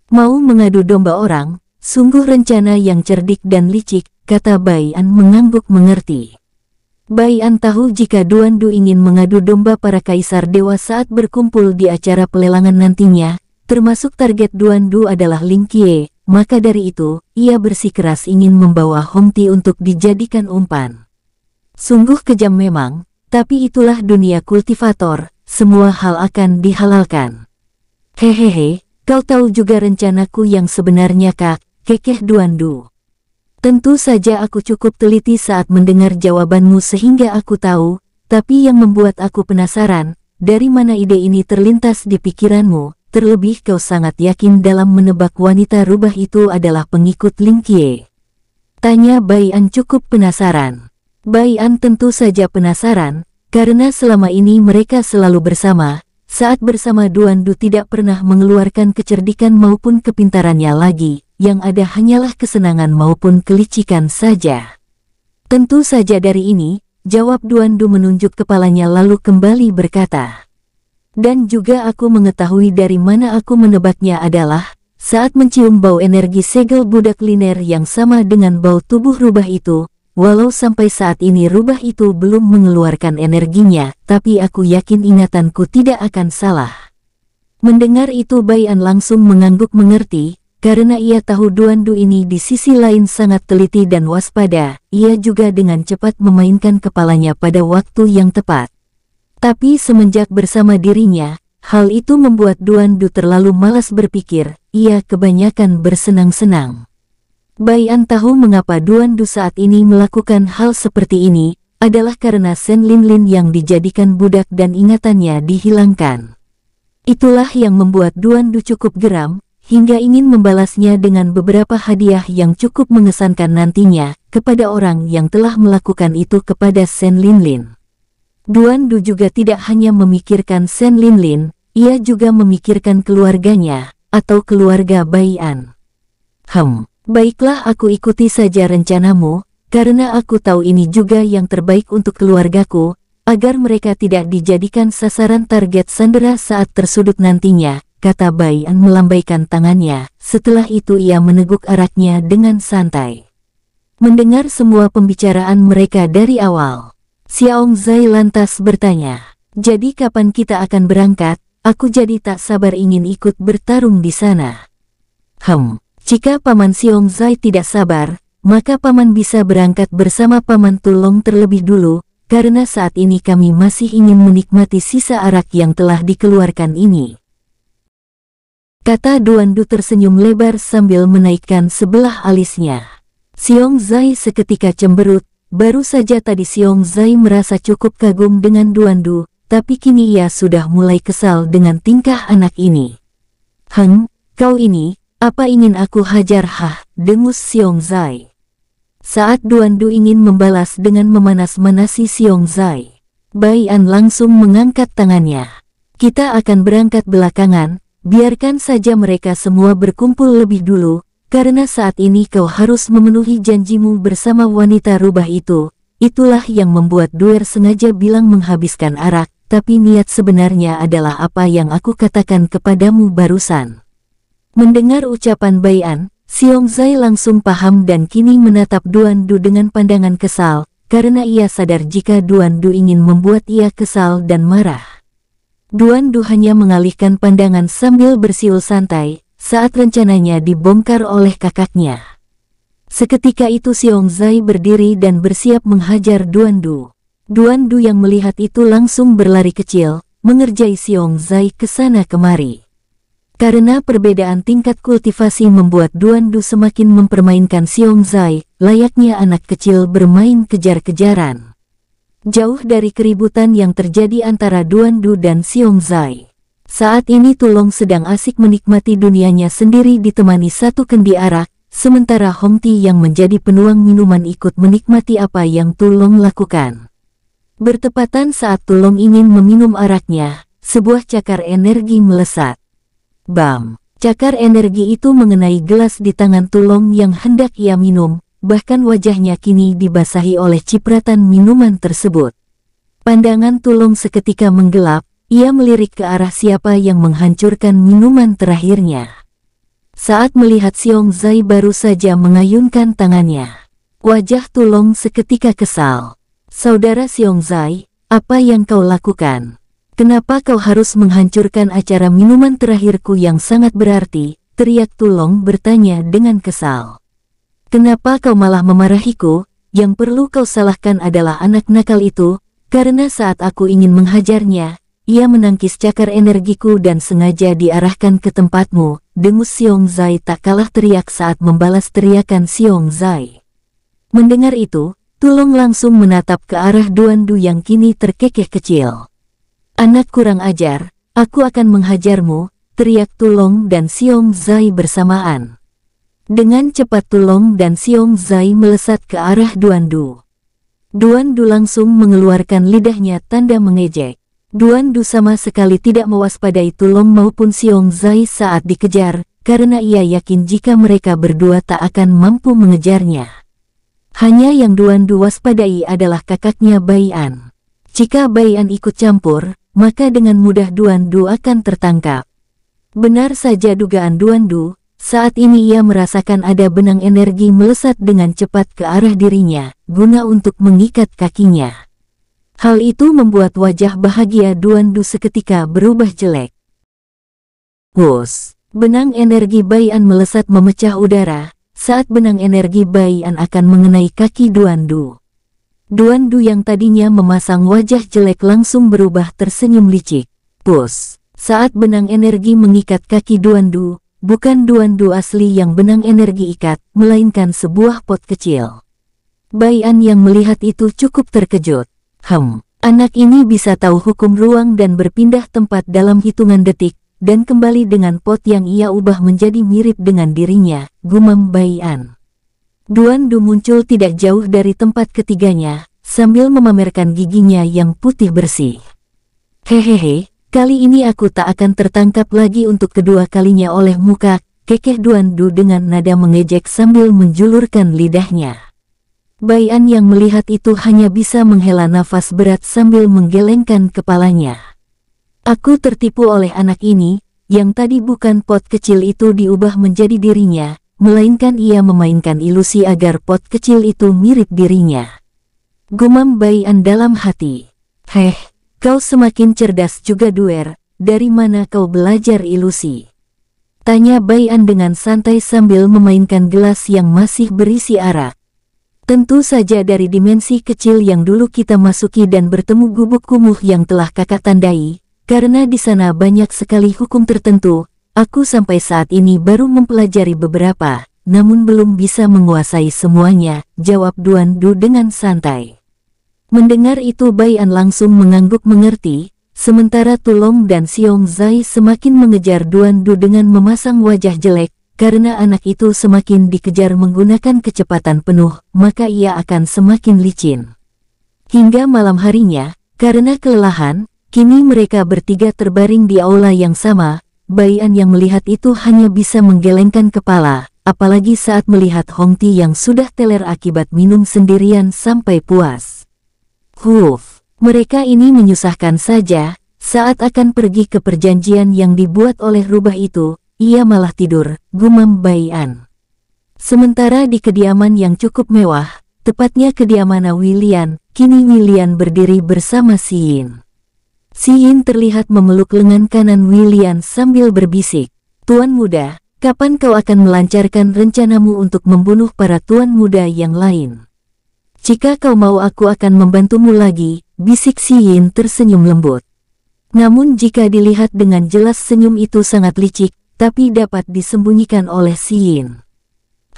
Mau mengadu domba orang, sungguh rencana yang cerdik dan licik, kata Bai An mengangguk mengerti. Bai An tahu jika Duan Du ingin mengadu domba para kaisar dewa saat berkumpul di acara pelelangan nantinya, termasuk target Duan Du adalah Ling Kie, maka dari itu, ia bersikeras ingin membawa Homti untuk dijadikan umpan. Sungguh kejam memang, tapi itulah dunia kultivator, semua hal akan dihalalkan. Hehehe, kau tahu juga rencanaku yang sebenarnya kak, kekeh duandu. Tentu saja aku cukup teliti saat mendengar jawabanmu sehingga aku tahu, tapi yang membuat aku penasaran, dari mana ide ini terlintas di pikiranmu, Terlebih kau sangat yakin dalam menebak wanita rubah itu adalah pengikut Ling Qie. Tanya Bai An cukup penasaran. Bai An tentu saja penasaran, karena selama ini mereka selalu bersama, saat bersama Duan Du tidak pernah mengeluarkan kecerdikan maupun kepintarannya lagi, yang ada hanyalah kesenangan maupun kelicikan saja. Tentu saja dari ini, jawab Duan Du menunjuk kepalanya lalu kembali berkata, dan juga aku mengetahui dari mana aku menebaknya adalah, saat mencium bau energi segel budak liner yang sama dengan bau tubuh rubah itu, walau sampai saat ini rubah itu belum mengeluarkan energinya, tapi aku yakin ingatanku tidak akan salah. Mendengar itu Bayan langsung mengangguk mengerti, karena ia tahu Duandu ini di sisi lain sangat teliti dan waspada, ia juga dengan cepat memainkan kepalanya pada waktu yang tepat. Tapi semenjak bersama dirinya, hal itu membuat Duan Du terlalu malas berpikir, ia kebanyakan bersenang-senang. Bayan tahu mengapa Duan Du saat ini melakukan hal seperti ini, adalah karena Sen Lin Lin yang dijadikan budak dan ingatannya dihilangkan. Itulah yang membuat Duan Du cukup geram, hingga ingin membalasnya dengan beberapa hadiah yang cukup mengesankan nantinya kepada orang yang telah melakukan itu kepada Sen Lin Lin. Duan Du juga tidak hanya memikirkan Shen Lin Lin, ia juga memikirkan keluarganya, atau keluarga Bai An. Hem, baiklah aku ikuti saja rencanamu, karena aku tahu ini juga yang terbaik untuk keluargaku, agar mereka tidak dijadikan sasaran target sandera saat tersudut nantinya, kata Bai An melambaikan tangannya, setelah itu ia meneguk araknya dengan santai. Mendengar semua pembicaraan mereka dari awal, Xiaong Zai lantas bertanya, jadi kapan kita akan berangkat? Aku jadi tak sabar ingin ikut bertarung di sana. Hem, jika Paman Xiong Zai tidak sabar, maka Paman bisa berangkat bersama Paman Tulong terlebih dulu, karena saat ini kami masih ingin menikmati sisa arak yang telah dikeluarkan ini. Kata Duan Du tersenyum lebar sambil menaikkan sebelah alisnya. Xiong Zai seketika cemberut, Baru saja tadi Xiong Zai merasa cukup kagum dengan Duan Du, tapi kini ia sudah mulai kesal dengan tingkah anak ini. Heng, kau ini, apa ingin aku hajar hah, dengus Xiong Zai. Saat Duan Du ingin membalas dengan memanas-manasi Xiong Zai, Bai An langsung mengangkat tangannya. Kita akan berangkat belakangan, biarkan saja mereka semua berkumpul lebih dulu, karena saat ini kau harus memenuhi janjimu bersama wanita rubah itu. Itulah yang membuat Duer sengaja bilang menghabiskan arak, tapi niat sebenarnya adalah apa yang aku katakan kepadamu barusan. Mendengar ucapan Bayan, Siong Zai langsung paham dan kini menatap Duan Du dengan pandangan kesal, karena ia sadar jika Duan Du ingin membuat ia kesal dan marah. Duan Du hanya mengalihkan pandangan sambil bersiul santai, saat rencananya dibongkar oleh kakaknya. Seketika itu Xiong Zai berdiri dan bersiap menghajar Duan Du. Duan Du yang melihat itu langsung berlari kecil, mengerjai Xiong Zai ke sana kemari. Karena perbedaan tingkat kultivasi membuat Duan Du semakin mempermainkan Xiong Zai, layaknya anak kecil bermain kejar-kejaran. Jauh dari keributan yang terjadi antara Duan Du dan Xiong Zai. Saat ini Tulong sedang asik menikmati dunianya sendiri ditemani satu kendi arak, sementara Hong Ti yang menjadi penuang minuman ikut menikmati apa yang Tulong lakukan. Bertepatan saat Tulong ingin meminum araknya, sebuah cakar energi melesat. Bam! Cakar energi itu mengenai gelas di tangan Tulong yang hendak ia minum, bahkan wajahnya kini dibasahi oleh cipratan minuman tersebut. Pandangan Tulung seketika menggelap, ia melirik ke arah siapa yang menghancurkan minuman terakhirnya. Saat melihat Xiong Zai baru saja mengayunkan tangannya, wajah Tulong seketika kesal. Saudara Xiong Zai, apa yang kau lakukan? Kenapa kau harus menghancurkan acara minuman terakhirku yang sangat berarti? Teriak Tulong bertanya dengan kesal. Kenapa kau malah memarahiku? Yang perlu kau salahkan adalah anak nakal itu, karena saat aku ingin menghajarnya, ia menangkis cakar energiku dan sengaja diarahkan ke tempatmu, dengus Xiong Zai tak kalah teriak saat membalas teriakan Xiong Zai. Mendengar itu, Tulong langsung menatap ke arah Duan Du yang kini terkekeh kecil. Anak kurang ajar, aku akan menghajarmu, teriak Tulong dan Xiong Zai bersamaan. Dengan cepat Tulong dan Xiong Zai melesat ke arah Duan Du. Duan Du langsung mengeluarkan lidahnya tanda mengejek. Duan Du sama sekali tidak mewaspadai Tulong maupun Siong Zai saat dikejar, karena ia yakin jika mereka berdua tak akan mampu mengejarnya. Hanya yang Duan Du waspadai adalah kakaknya Bayan. Jika Bayan ikut campur, maka dengan mudah Duan Du akan tertangkap. Benar saja dugaan Duan Du, saat ini ia merasakan ada benang energi melesat dengan cepat ke arah dirinya, guna untuk mengikat kakinya. Hal itu membuat wajah bahagia Duan Du seketika berubah jelek. Wos, benang energi Bayan melesat memecah udara, saat benang energi An akan mengenai kaki Duan Du. Duan Du yang tadinya memasang wajah jelek langsung berubah tersenyum licik. Pus, saat benang energi mengikat kaki Duan Du, bukan Duan Du asli yang benang energi ikat, melainkan sebuah pot kecil. Bayan yang melihat itu cukup terkejut. Hem, anak ini bisa tahu hukum ruang dan berpindah tempat dalam hitungan detik, dan kembali dengan pot yang ia ubah menjadi mirip dengan dirinya, gumam Baian. Duan Du muncul tidak jauh dari tempat ketiganya, sambil memamerkan giginya yang putih bersih. Hehehe, kali ini aku tak akan tertangkap lagi untuk kedua kalinya oleh muka, kekeh Duan Du dengan nada mengejek sambil menjulurkan lidahnya. Bayan yang melihat itu hanya bisa menghela nafas berat sambil menggelengkan kepalanya. Aku tertipu oleh anak ini, yang tadi bukan pot kecil itu diubah menjadi dirinya, melainkan ia memainkan ilusi agar pot kecil itu mirip dirinya. Gumam Bayan dalam hati. Heh, kau semakin cerdas juga duer, dari mana kau belajar ilusi? Tanya Bayan dengan santai sambil memainkan gelas yang masih berisi arak. Tentu saja dari dimensi kecil yang dulu kita masuki dan bertemu gubuk kumuh yang telah kakak tandai, karena di sana banyak sekali hukum tertentu, aku sampai saat ini baru mempelajari beberapa, namun belum bisa menguasai semuanya, jawab Duan Du dengan santai. Mendengar itu Bai An langsung mengangguk mengerti, sementara Tulong dan Siong Zai semakin mengejar Duan Du dengan memasang wajah jelek, karena anak itu semakin dikejar menggunakan kecepatan penuh, maka ia akan semakin licin. Hingga malam harinya, karena kelelahan, kini mereka bertiga terbaring di aula yang sama, Bayan yang melihat itu hanya bisa menggelengkan kepala, apalagi saat melihat Hongti yang sudah teler akibat minum sendirian sampai puas. Huf, mereka ini menyusahkan saja, saat akan pergi ke perjanjian yang dibuat oleh rubah itu, ia malah tidur, gumam Bayan. Sementara di kediaman yang cukup mewah, tepatnya kediaman William, kini Wilian berdiri bersama Siin. Siin terlihat memeluk lengan kanan Wilian sambil berbisik, Tuan muda, kapan kau akan melancarkan rencanamu untuk membunuh para tuan muda yang lain? Jika kau mau aku akan membantumu lagi, bisik Siin tersenyum lembut. Namun jika dilihat dengan jelas senyum itu sangat licik, tapi dapat disembunyikan oleh Yin.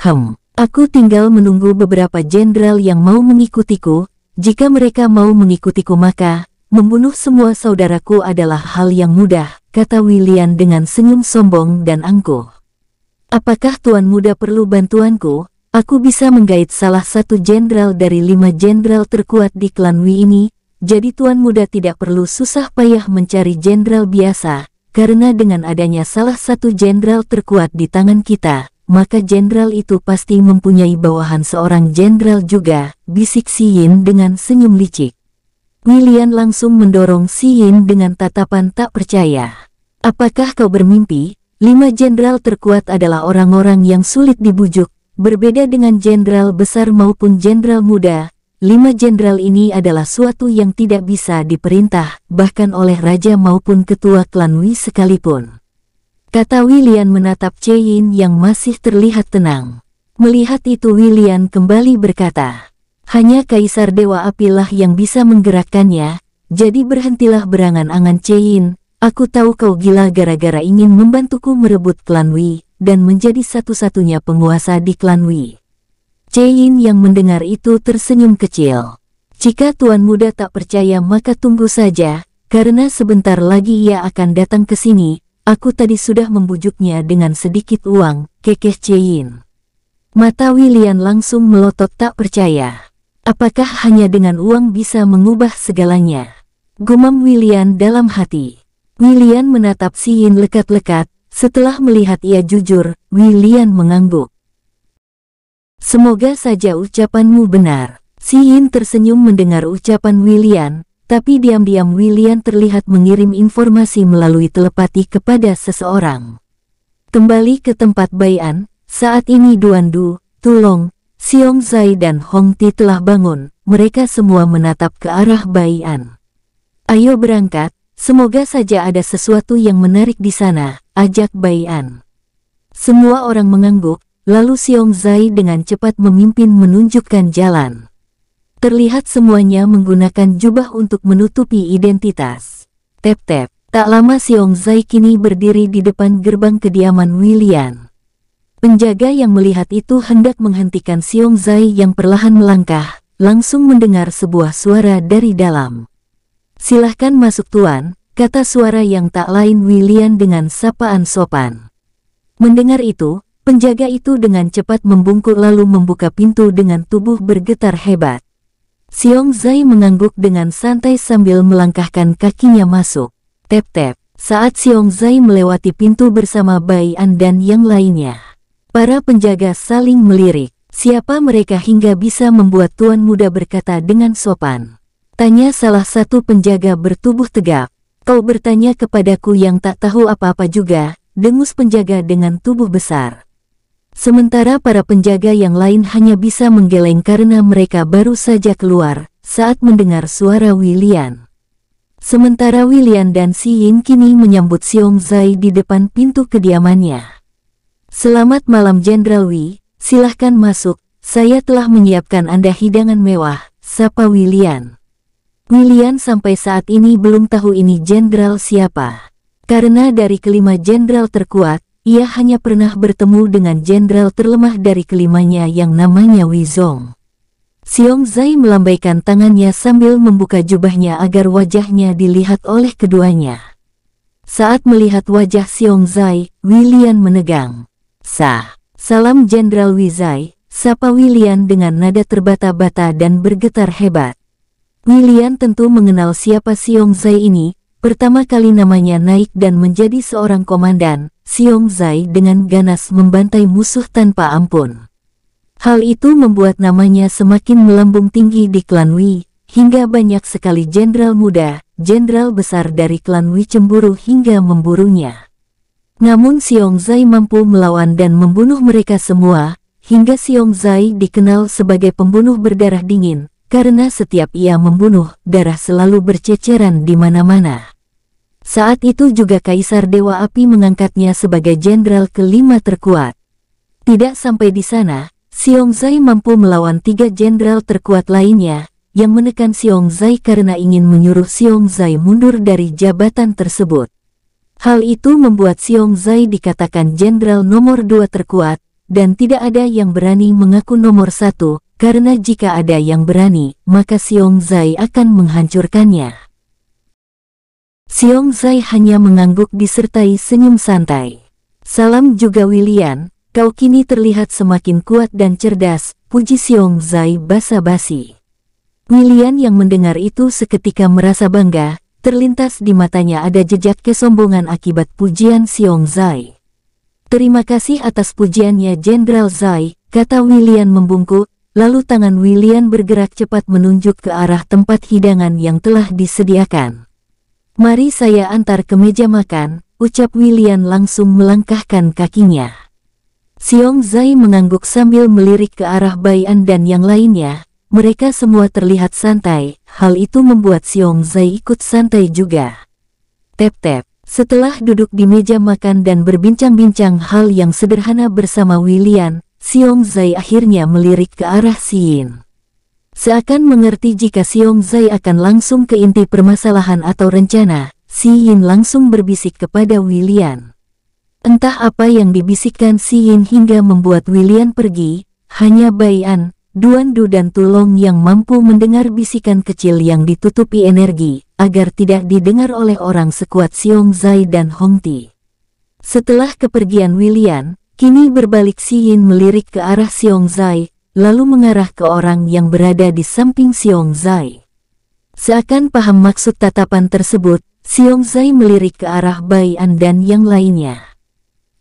Hem, aku tinggal menunggu beberapa jenderal yang mau mengikutiku, jika mereka mau mengikutiku maka, membunuh semua saudaraku adalah hal yang mudah, kata William dengan senyum sombong dan angkuh. Apakah Tuan Muda perlu bantuanku? Aku bisa menggait salah satu jenderal dari lima jenderal terkuat di klan Wi ini, jadi Tuan Muda tidak perlu susah payah mencari jenderal biasa, karena dengan adanya salah satu jenderal terkuat di tangan kita, maka jenderal itu pasti mempunyai bawahan seorang jenderal juga, bisik Si Yin dengan senyum licik. William langsung mendorong Si Yin dengan tatapan tak percaya. Apakah kau bermimpi? Lima jenderal terkuat adalah orang-orang yang sulit dibujuk, berbeda dengan jenderal besar maupun jenderal muda, lima jenderal ini adalah suatu yang tidak bisa diperintah, bahkan oleh raja maupun ketua klan Wei sekalipun. Kata William menatap Cheyin yang masih terlihat tenang. Melihat itu William kembali berkata, hanya Kaisar Dewa Apilah yang bisa menggerakkannya, jadi berhentilah berangan-angan Cheyin, aku tahu kau gila gara-gara ingin membantuku merebut klan Wei, dan menjadi satu-satunya penguasa di klan Wei. Ceyin yang mendengar itu tersenyum kecil. Jika tuan muda tak percaya maka tunggu saja, karena sebentar lagi ia akan datang ke sini. Aku tadi sudah membujuknya dengan sedikit uang, kekeh Ceyin. Mata William langsung melotot tak percaya. Apakah hanya dengan uang bisa mengubah segalanya? Gumam William dalam hati. William menatap Siin lekat-lekat, setelah melihat ia jujur, William mengangguk. Semoga saja ucapanmu benar. Si Yin tersenyum mendengar ucapan William, tapi diam-diam William terlihat mengirim informasi melalui telepati kepada seseorang. Kembali ke tempat Bayan, saat ini Duan Du, Tulong, Siong Zai dan Hong Ti telah bangun, mereka semua menatap ke arah Bayan. Ayo berangkat, semoga saja ada sesuatu yang menarik di sana, ajak Bayan. Semua orang mengangguk, Lalu Xiong Zai dengan cepat memimpin menunjukkan jalan. Terlihat semuanya menggunakan jubah untuk menutupi identitas. Tep-tep, tak lama Xiong Zai kini berdiri di depan gerbang kediaman William. Penjaga yang melihat itu hendak menghentikan Xiong Zai yang perlahan melangkah, langsung mendengar sebuah suara dari dalam. Silahkan masuk tuan, kata suara yang tak lain William dengan sapaan sopan. Mendengar itu, Penjaga itu dengan cepat membungkuk lalu membuka pintu dengan tubuh bergetar hebat. Xiong Zai mengangguk dengan santai sambil melangkahkan kakinya masuk. Tep-tep, saat Xiong Zai melewati pintu bersama Bai An dan yang lainnya. Para penjaga saling melirik. Siapa mereka hingga bisa membuat tuan muda berkata dengan sopan? Tanya salah satu penjaga bertubuh tegap. Kau bertanya kepadaku yang tak tahu apa-apa juga, dengus penjaga dengan tubuh besar. Sementara para penjaga yang lain hanya bisa menggeleng karena mereka baru saja keluar saat mendengar suara William. Sementara William dan Si Yin kini menyambut Xiong Zai di depan pintu kediamannya. Selamat malam Jenderal Wei, silahkan masuk, saya telah menyiapkan Anda hidangan mewah, sapa William. William sampai saat ini belum tahu ini Jenderal siapa. Karena dari kelima Jenderal terkuat, ia hanya pernah bertemu dengan jenderal terlemah dari kelimanya yang namanya Wizong. Xiong Zai melambaikan tangannya sambil membuka jubahnya agar wajahnya dilihat oleh keduanya. Saat melihat wajah Xiong Zai, William menegang. Sah, salam Jenderal Wizai, sapa William dengan nada terbata-bata dan bergetar hebat. William tentu mengenal siapa Xiong Zai ini, pertama kali namanya naik dan menjadi seorang komandan, Xiong Zai dengan ganas membantai musuh tanpa ampun. Hal itu membuat namanya semakin melambung tinggi di klan Wei, hingga banyak sekali jenderal muda, jenderal besar dari klan Wei cemburu hingga memburunya. Namun Xiong Zai mampu melawan dan membunuh mereka semua, hingga Xiong Zai dikenal sebagai pembunuh berdarah dingin, karena setiap ia membunuh, darah selalu berceceran di mana-mana. Saat itu juga Kaisar Dewa Api mengangkatnya sebagai jenderal kelima terkuat. Tidak sampai di sana, zai mampu melawan tiga jenderal terkuat lainnya, yang menekan zai karena ingin menyuruh zai mundur dari jabatan tersebut. Hal itu membuat zai dikatakan jenderal nomor dua terkuat, dan tidak ada yang berani mengaku nomor satu, karena jika ada yang berani, maka zai akan menghancurkannya. Xiong Zai hanya mengangguk disertai senyum santai. Salam juga William, kau kini terlihat semakin kuat dan cerdas, puji Xiong Zai basa-basi. William yang mendengar itu seketika merasa bangga, terlintas di matanya ada jejak kesombongan akibat pujian Xiong Zai. Terima kasih atas pujiannya Jenderal Zai, kata William membungkuk, lalu tangan William bergerak cepat menunjuk ke arah tempat hidangan yang telah disediakan. Mari saya antar ke meja makan, ucap William langsung melangkahkan kakinya. Siung Zai mengangguk sambil melirik ke arah Bayan dan yang lainnya. Mereka semua terlihat santai, hal itu membuat Siung Zai ikut santai juga. Tep-tep, setelah duduk di meja makan dan berbincang-bincang hal yang sederhana bersama William, Siung Zai akhirnya melirik ke arah Xin. Seakan mengerti jika Xiong Zai akan langsung ke inti permasalahan atau rencana, Si Yin langsung berbisik kepada William. Entah apa yang dibisikkan Si Yin hingga membuat William pergi, hanya An, Duan Du dan Tulong yang mampu mendengar bisikan kecil yang ditutupi energi, agar tidak didengar oleh orang sekuat Xiong Zai dan Hong Ti. Setelah kepergian William, kini berbalik Si Yin melirik ke arah Xiong Zai, lalu mengarah ke orang yang berada di samping Xiong Zai. Seakan paham maksud tatapan tersebut, Xiong Zai melirik ke arah Bai An dan yang lainnya.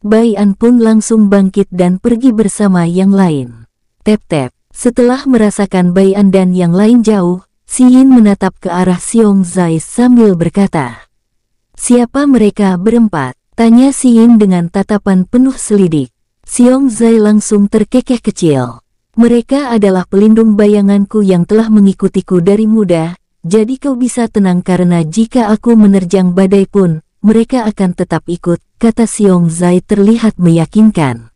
Bai An pun langsung bangkit dan pergi bersama yang lain. Tep-tep, setelah merasakan Bai An dan yang lain jauh, Si Yin menatap ke arah Xiong Zai sambil berkata, Siapa mereka berempat? Tanya Si Yin dengan tatapan penuh selidik. Xiong Zai langsung terkekeh kecil. Mereka adalah pelindung bayanganku yang telah mengikutiku dari muda, jadi kau bisa tenang karena jika aku menerjang badai pun, mereka akan tetap ikut, kata Siong Zai terlihat meyakinkan.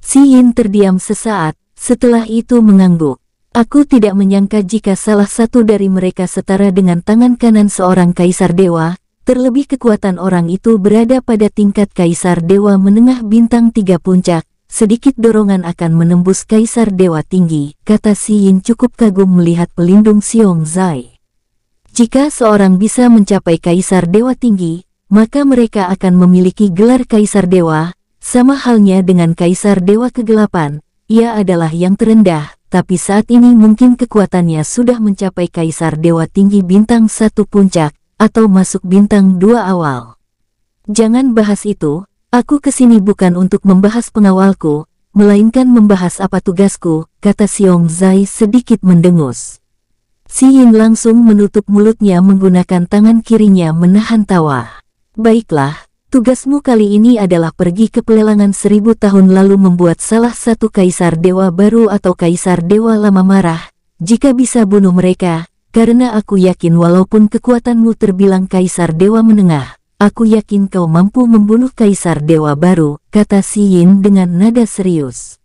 Si Yin terdiam sesaat, setelah itu mengangguk. Aku tidak menyangka jika salah satu dari mereka setara dengan tangan kanan seorang kaisar dewa, terlebih kekuatan orang itu berada pada tingkat kaisar dewa menengah bintang tiga puncak, sedikit dorongan akan menembus Kaisar Dewa Tinggi, kata Si Yin cukup kagum melihat pelindung Xiong Zai. Jika seorang bisa mencapai Kaisar Dewa Tinggi, maka mereka akan memiliki gelar Kaisar Dewa, sama halnya dengan Kaisar Dewa Kegelapan, ia adalah yang terendah, tapi saat ini mungkin kekuatannya sudah mencapai Kaisar Dewa Tinggi Bintang satu Puncak, atau masuk Bintang dua Awal. Jangan bahas itu, Aku kesini bukan untuk membahas pengawalku, melainkan membahas apa tugasku, kata Xiong Zai sedikit mendengus. Si Yin langsung menutup mulutnya menggunakan tangan kirinya menahan tawa. Baiklah, Tugasmu kali ini adalah pergi ke pelelangan seribu tahun lalu membuat salah satu kaisar dewa baru atau kaisar dewa lama marah, jika bisa bunuh mereka, karena aku yakin walaupun kekuatanmu terbilang kaisar dewa menengah, Aku yakin kau mampu membunuh Kaisar Dewa Baru, kata Si Yin dengan nada serius.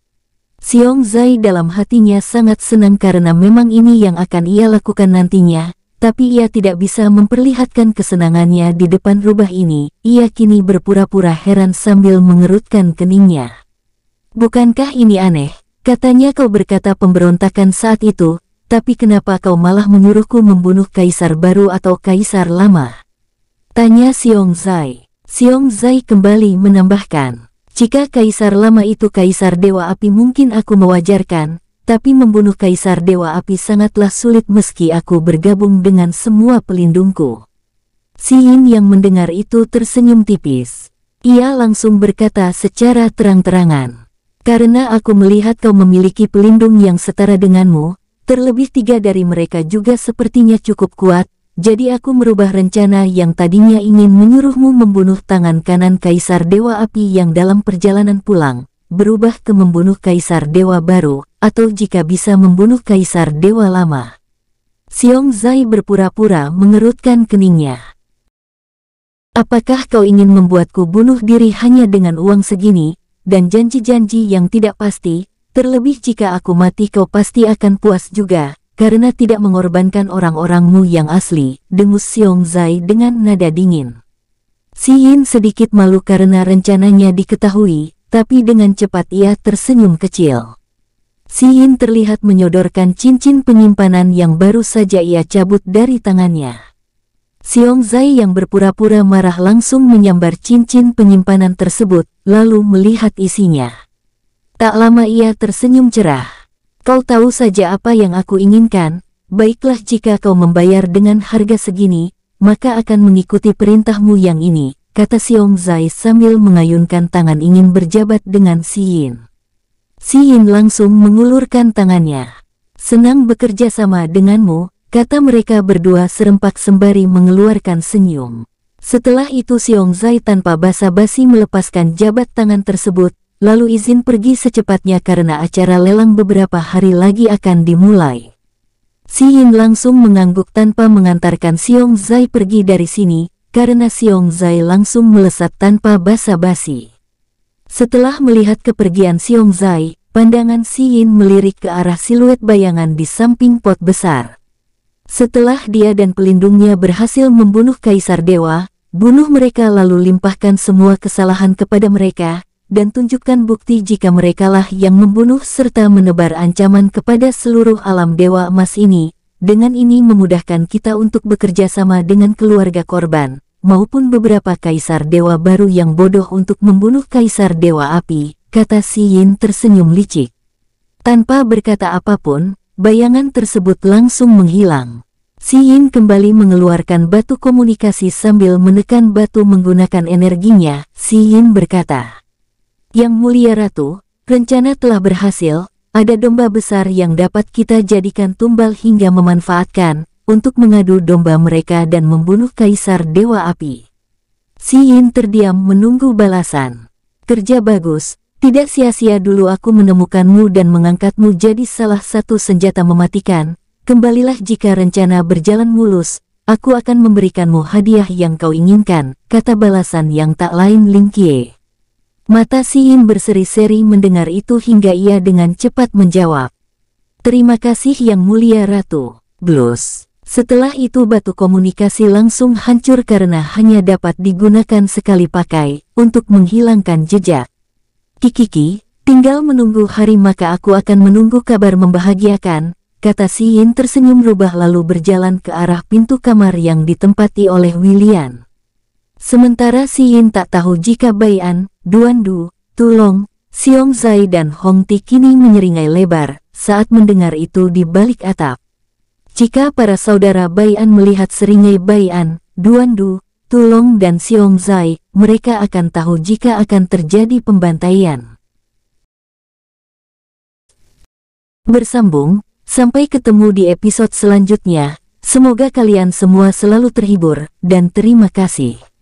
Xiong Zai dalam hatinya sangat senang karena memang ini yang akan ia lakukan nantinya, tapi ia tidak bisa memperlihatkan kesenangannya di depan rubah ini. Ia kini berpura-pura heran sambil mengerutkan keningnya. Bukankah ini aneh? Katanya kau berkata pemberontakan saat itu, tapi kenapa kau malah menyuruhku membunuh kaisar baru atau kaisar lama? Tanya Xiong Zai. Xiong Zai kembali menambahkan, jika kaisar lama itu kaisar Dewa Api mungkin aku mewajarkan, tapi membunuh kaisar Dewa Api sangatlah sulit meski aku bergabung dengan semua pelindungku. Si Yin yang mendengar itu tersenyum tipis. Ia langsung berkata secara terang-terangan. Karena aku melihat kau memiliki pelindung yang setara denganmu, terlebih tiga dari mereka juga sepertinya cukup kuat, jadi aku merubah rencana yang tadinya ingin menyuruhmu membunuh tangan kanan Kaisar Dewa Api yang dalam perjalanan pulang, berubah ke membunuh Kaisar Dewa baru, atau jika bisa membunuh Kaisar Dewa lama. Siung Zai berpura-pura mengerutkan keningnya. Apakah kau ingin membuatku bunuh diri hanya dengan uang segini, dan janji-janji yang tidak pasti, terlebih jika aku mati kau pasti akan puas juga, karena tidak mengorbankan orang-orangmu yang asli, dengus Zai dengan nada dingin. Si Yin sedikit malu karena rencananya diketahui, tapi dengan cepat ia tersenyum kecil. Si Yin terlihat menyodorkan cincin penyimpanan yang baru saja ia cabut dari tangannya. Zai yang berpura-pura marah langsung menyambar cincin penyimpanan tersebut, lalu melihat isinya. Tak lama ia tersenyum cerah. Kau tahu saja apa yang aku inginkan, baiklah jika kau membayar dengan harga segini, maka akan mengikuti perintahmu yang ini, kata Xiong Zai sambil mengayunkan tangan ingin berjabat dengan Si Yin. Si Yin langsung mengulurkan tangannya. Senang bekerja sama denganmu, kata mereka berdua serempak sembari mengeluarkan senyum. Setelah itu Xiong Zai tanpa basa-basi melepaskan jabat tangan tersebut, lalu izin pergi secepatnya karena acara lelang beberapa hari lagi akan dimulai. Si Yin langsung mengangguk tanpa mengantarkan Xiong Zai pergi dari sini, karena Xiong Zai langsung melesat tanpa basa-basi. Setelah melihat kepergian Xiong Zai, pandangan Si Yin melirik ke arah siluet bayangan di samping pot besar. Setelah dia dan pelindungnya berhasil membunuh Kaisar Dewa, bunuh mereka lalu limpahkan semua kesalahan kepada mereka, dan tunjukkan bukti jika merekalah yang membunuh serta menebar ancaman kepada seluruh alam Dewa Emas ini. Dengan ini memudahkan kita untuk bekerja sama dengan keluarga korban, maupun beberapa kaisar dewa baru yang bodoh untuk membunuh kaisar dewa api, kata Si Yin tersenyum licik. Tanpa berkata apapun, bayangan tersebut langsung menghilang. Si Yin kembali mengeluarkan batu komunikasi sambil menekan batu menggunakan energinya, Si Yin berkata. Yang mulia ratu, rencana telah berhasil, ada domba besar yang dapat kita jadikan tumbal hingga memanfaatkan untuk mengadu domba mereka dan membunuh kaisar dewa api. Si Yin terdiam menunggu balasan. Kerja bagus, tidak sia-sia dulu aku menemukanmu dan mengangkatmu jadi salah satu senjata mematikan. Kembalilah jika rencana berjalan mulus, aku akan memberikanmu hadiah yang kau inginkan, kata balasan yang tak lain Ling Kie. Mata Siin berseri-seri mendengar itu hingga ia dengan cepat menjawab. Terima kasih Yang Mulia Ratu. Blus. Setelah itu batu komunikasi langsung hancur karena hanya dapat digunakan sekali pakai untuk menghilangkan jejak. Kikiki, tinggal menunggu hari maka aku akan menunggu kabar membahagiakan, kata Siin tersenyum rubah lalu berjalan ke arah pintu kamar yang ditempati oleh William. Sementara Si Yin tak tahu jika Baian, Du, Tulong, Siong Zai dan Hong Ti kini menyeringai lebar saat mendengar itu di balik atap. Jika para saudara Bayan melihat seringai Baian, Du, Tulong dan Siong Zai, mereka akan tahu jika akan terjadi pembantaian. Bersambung, sampai ketemu di episode selanjutnya. Semoga kalian semua selalu terhibur, dan terima kasih.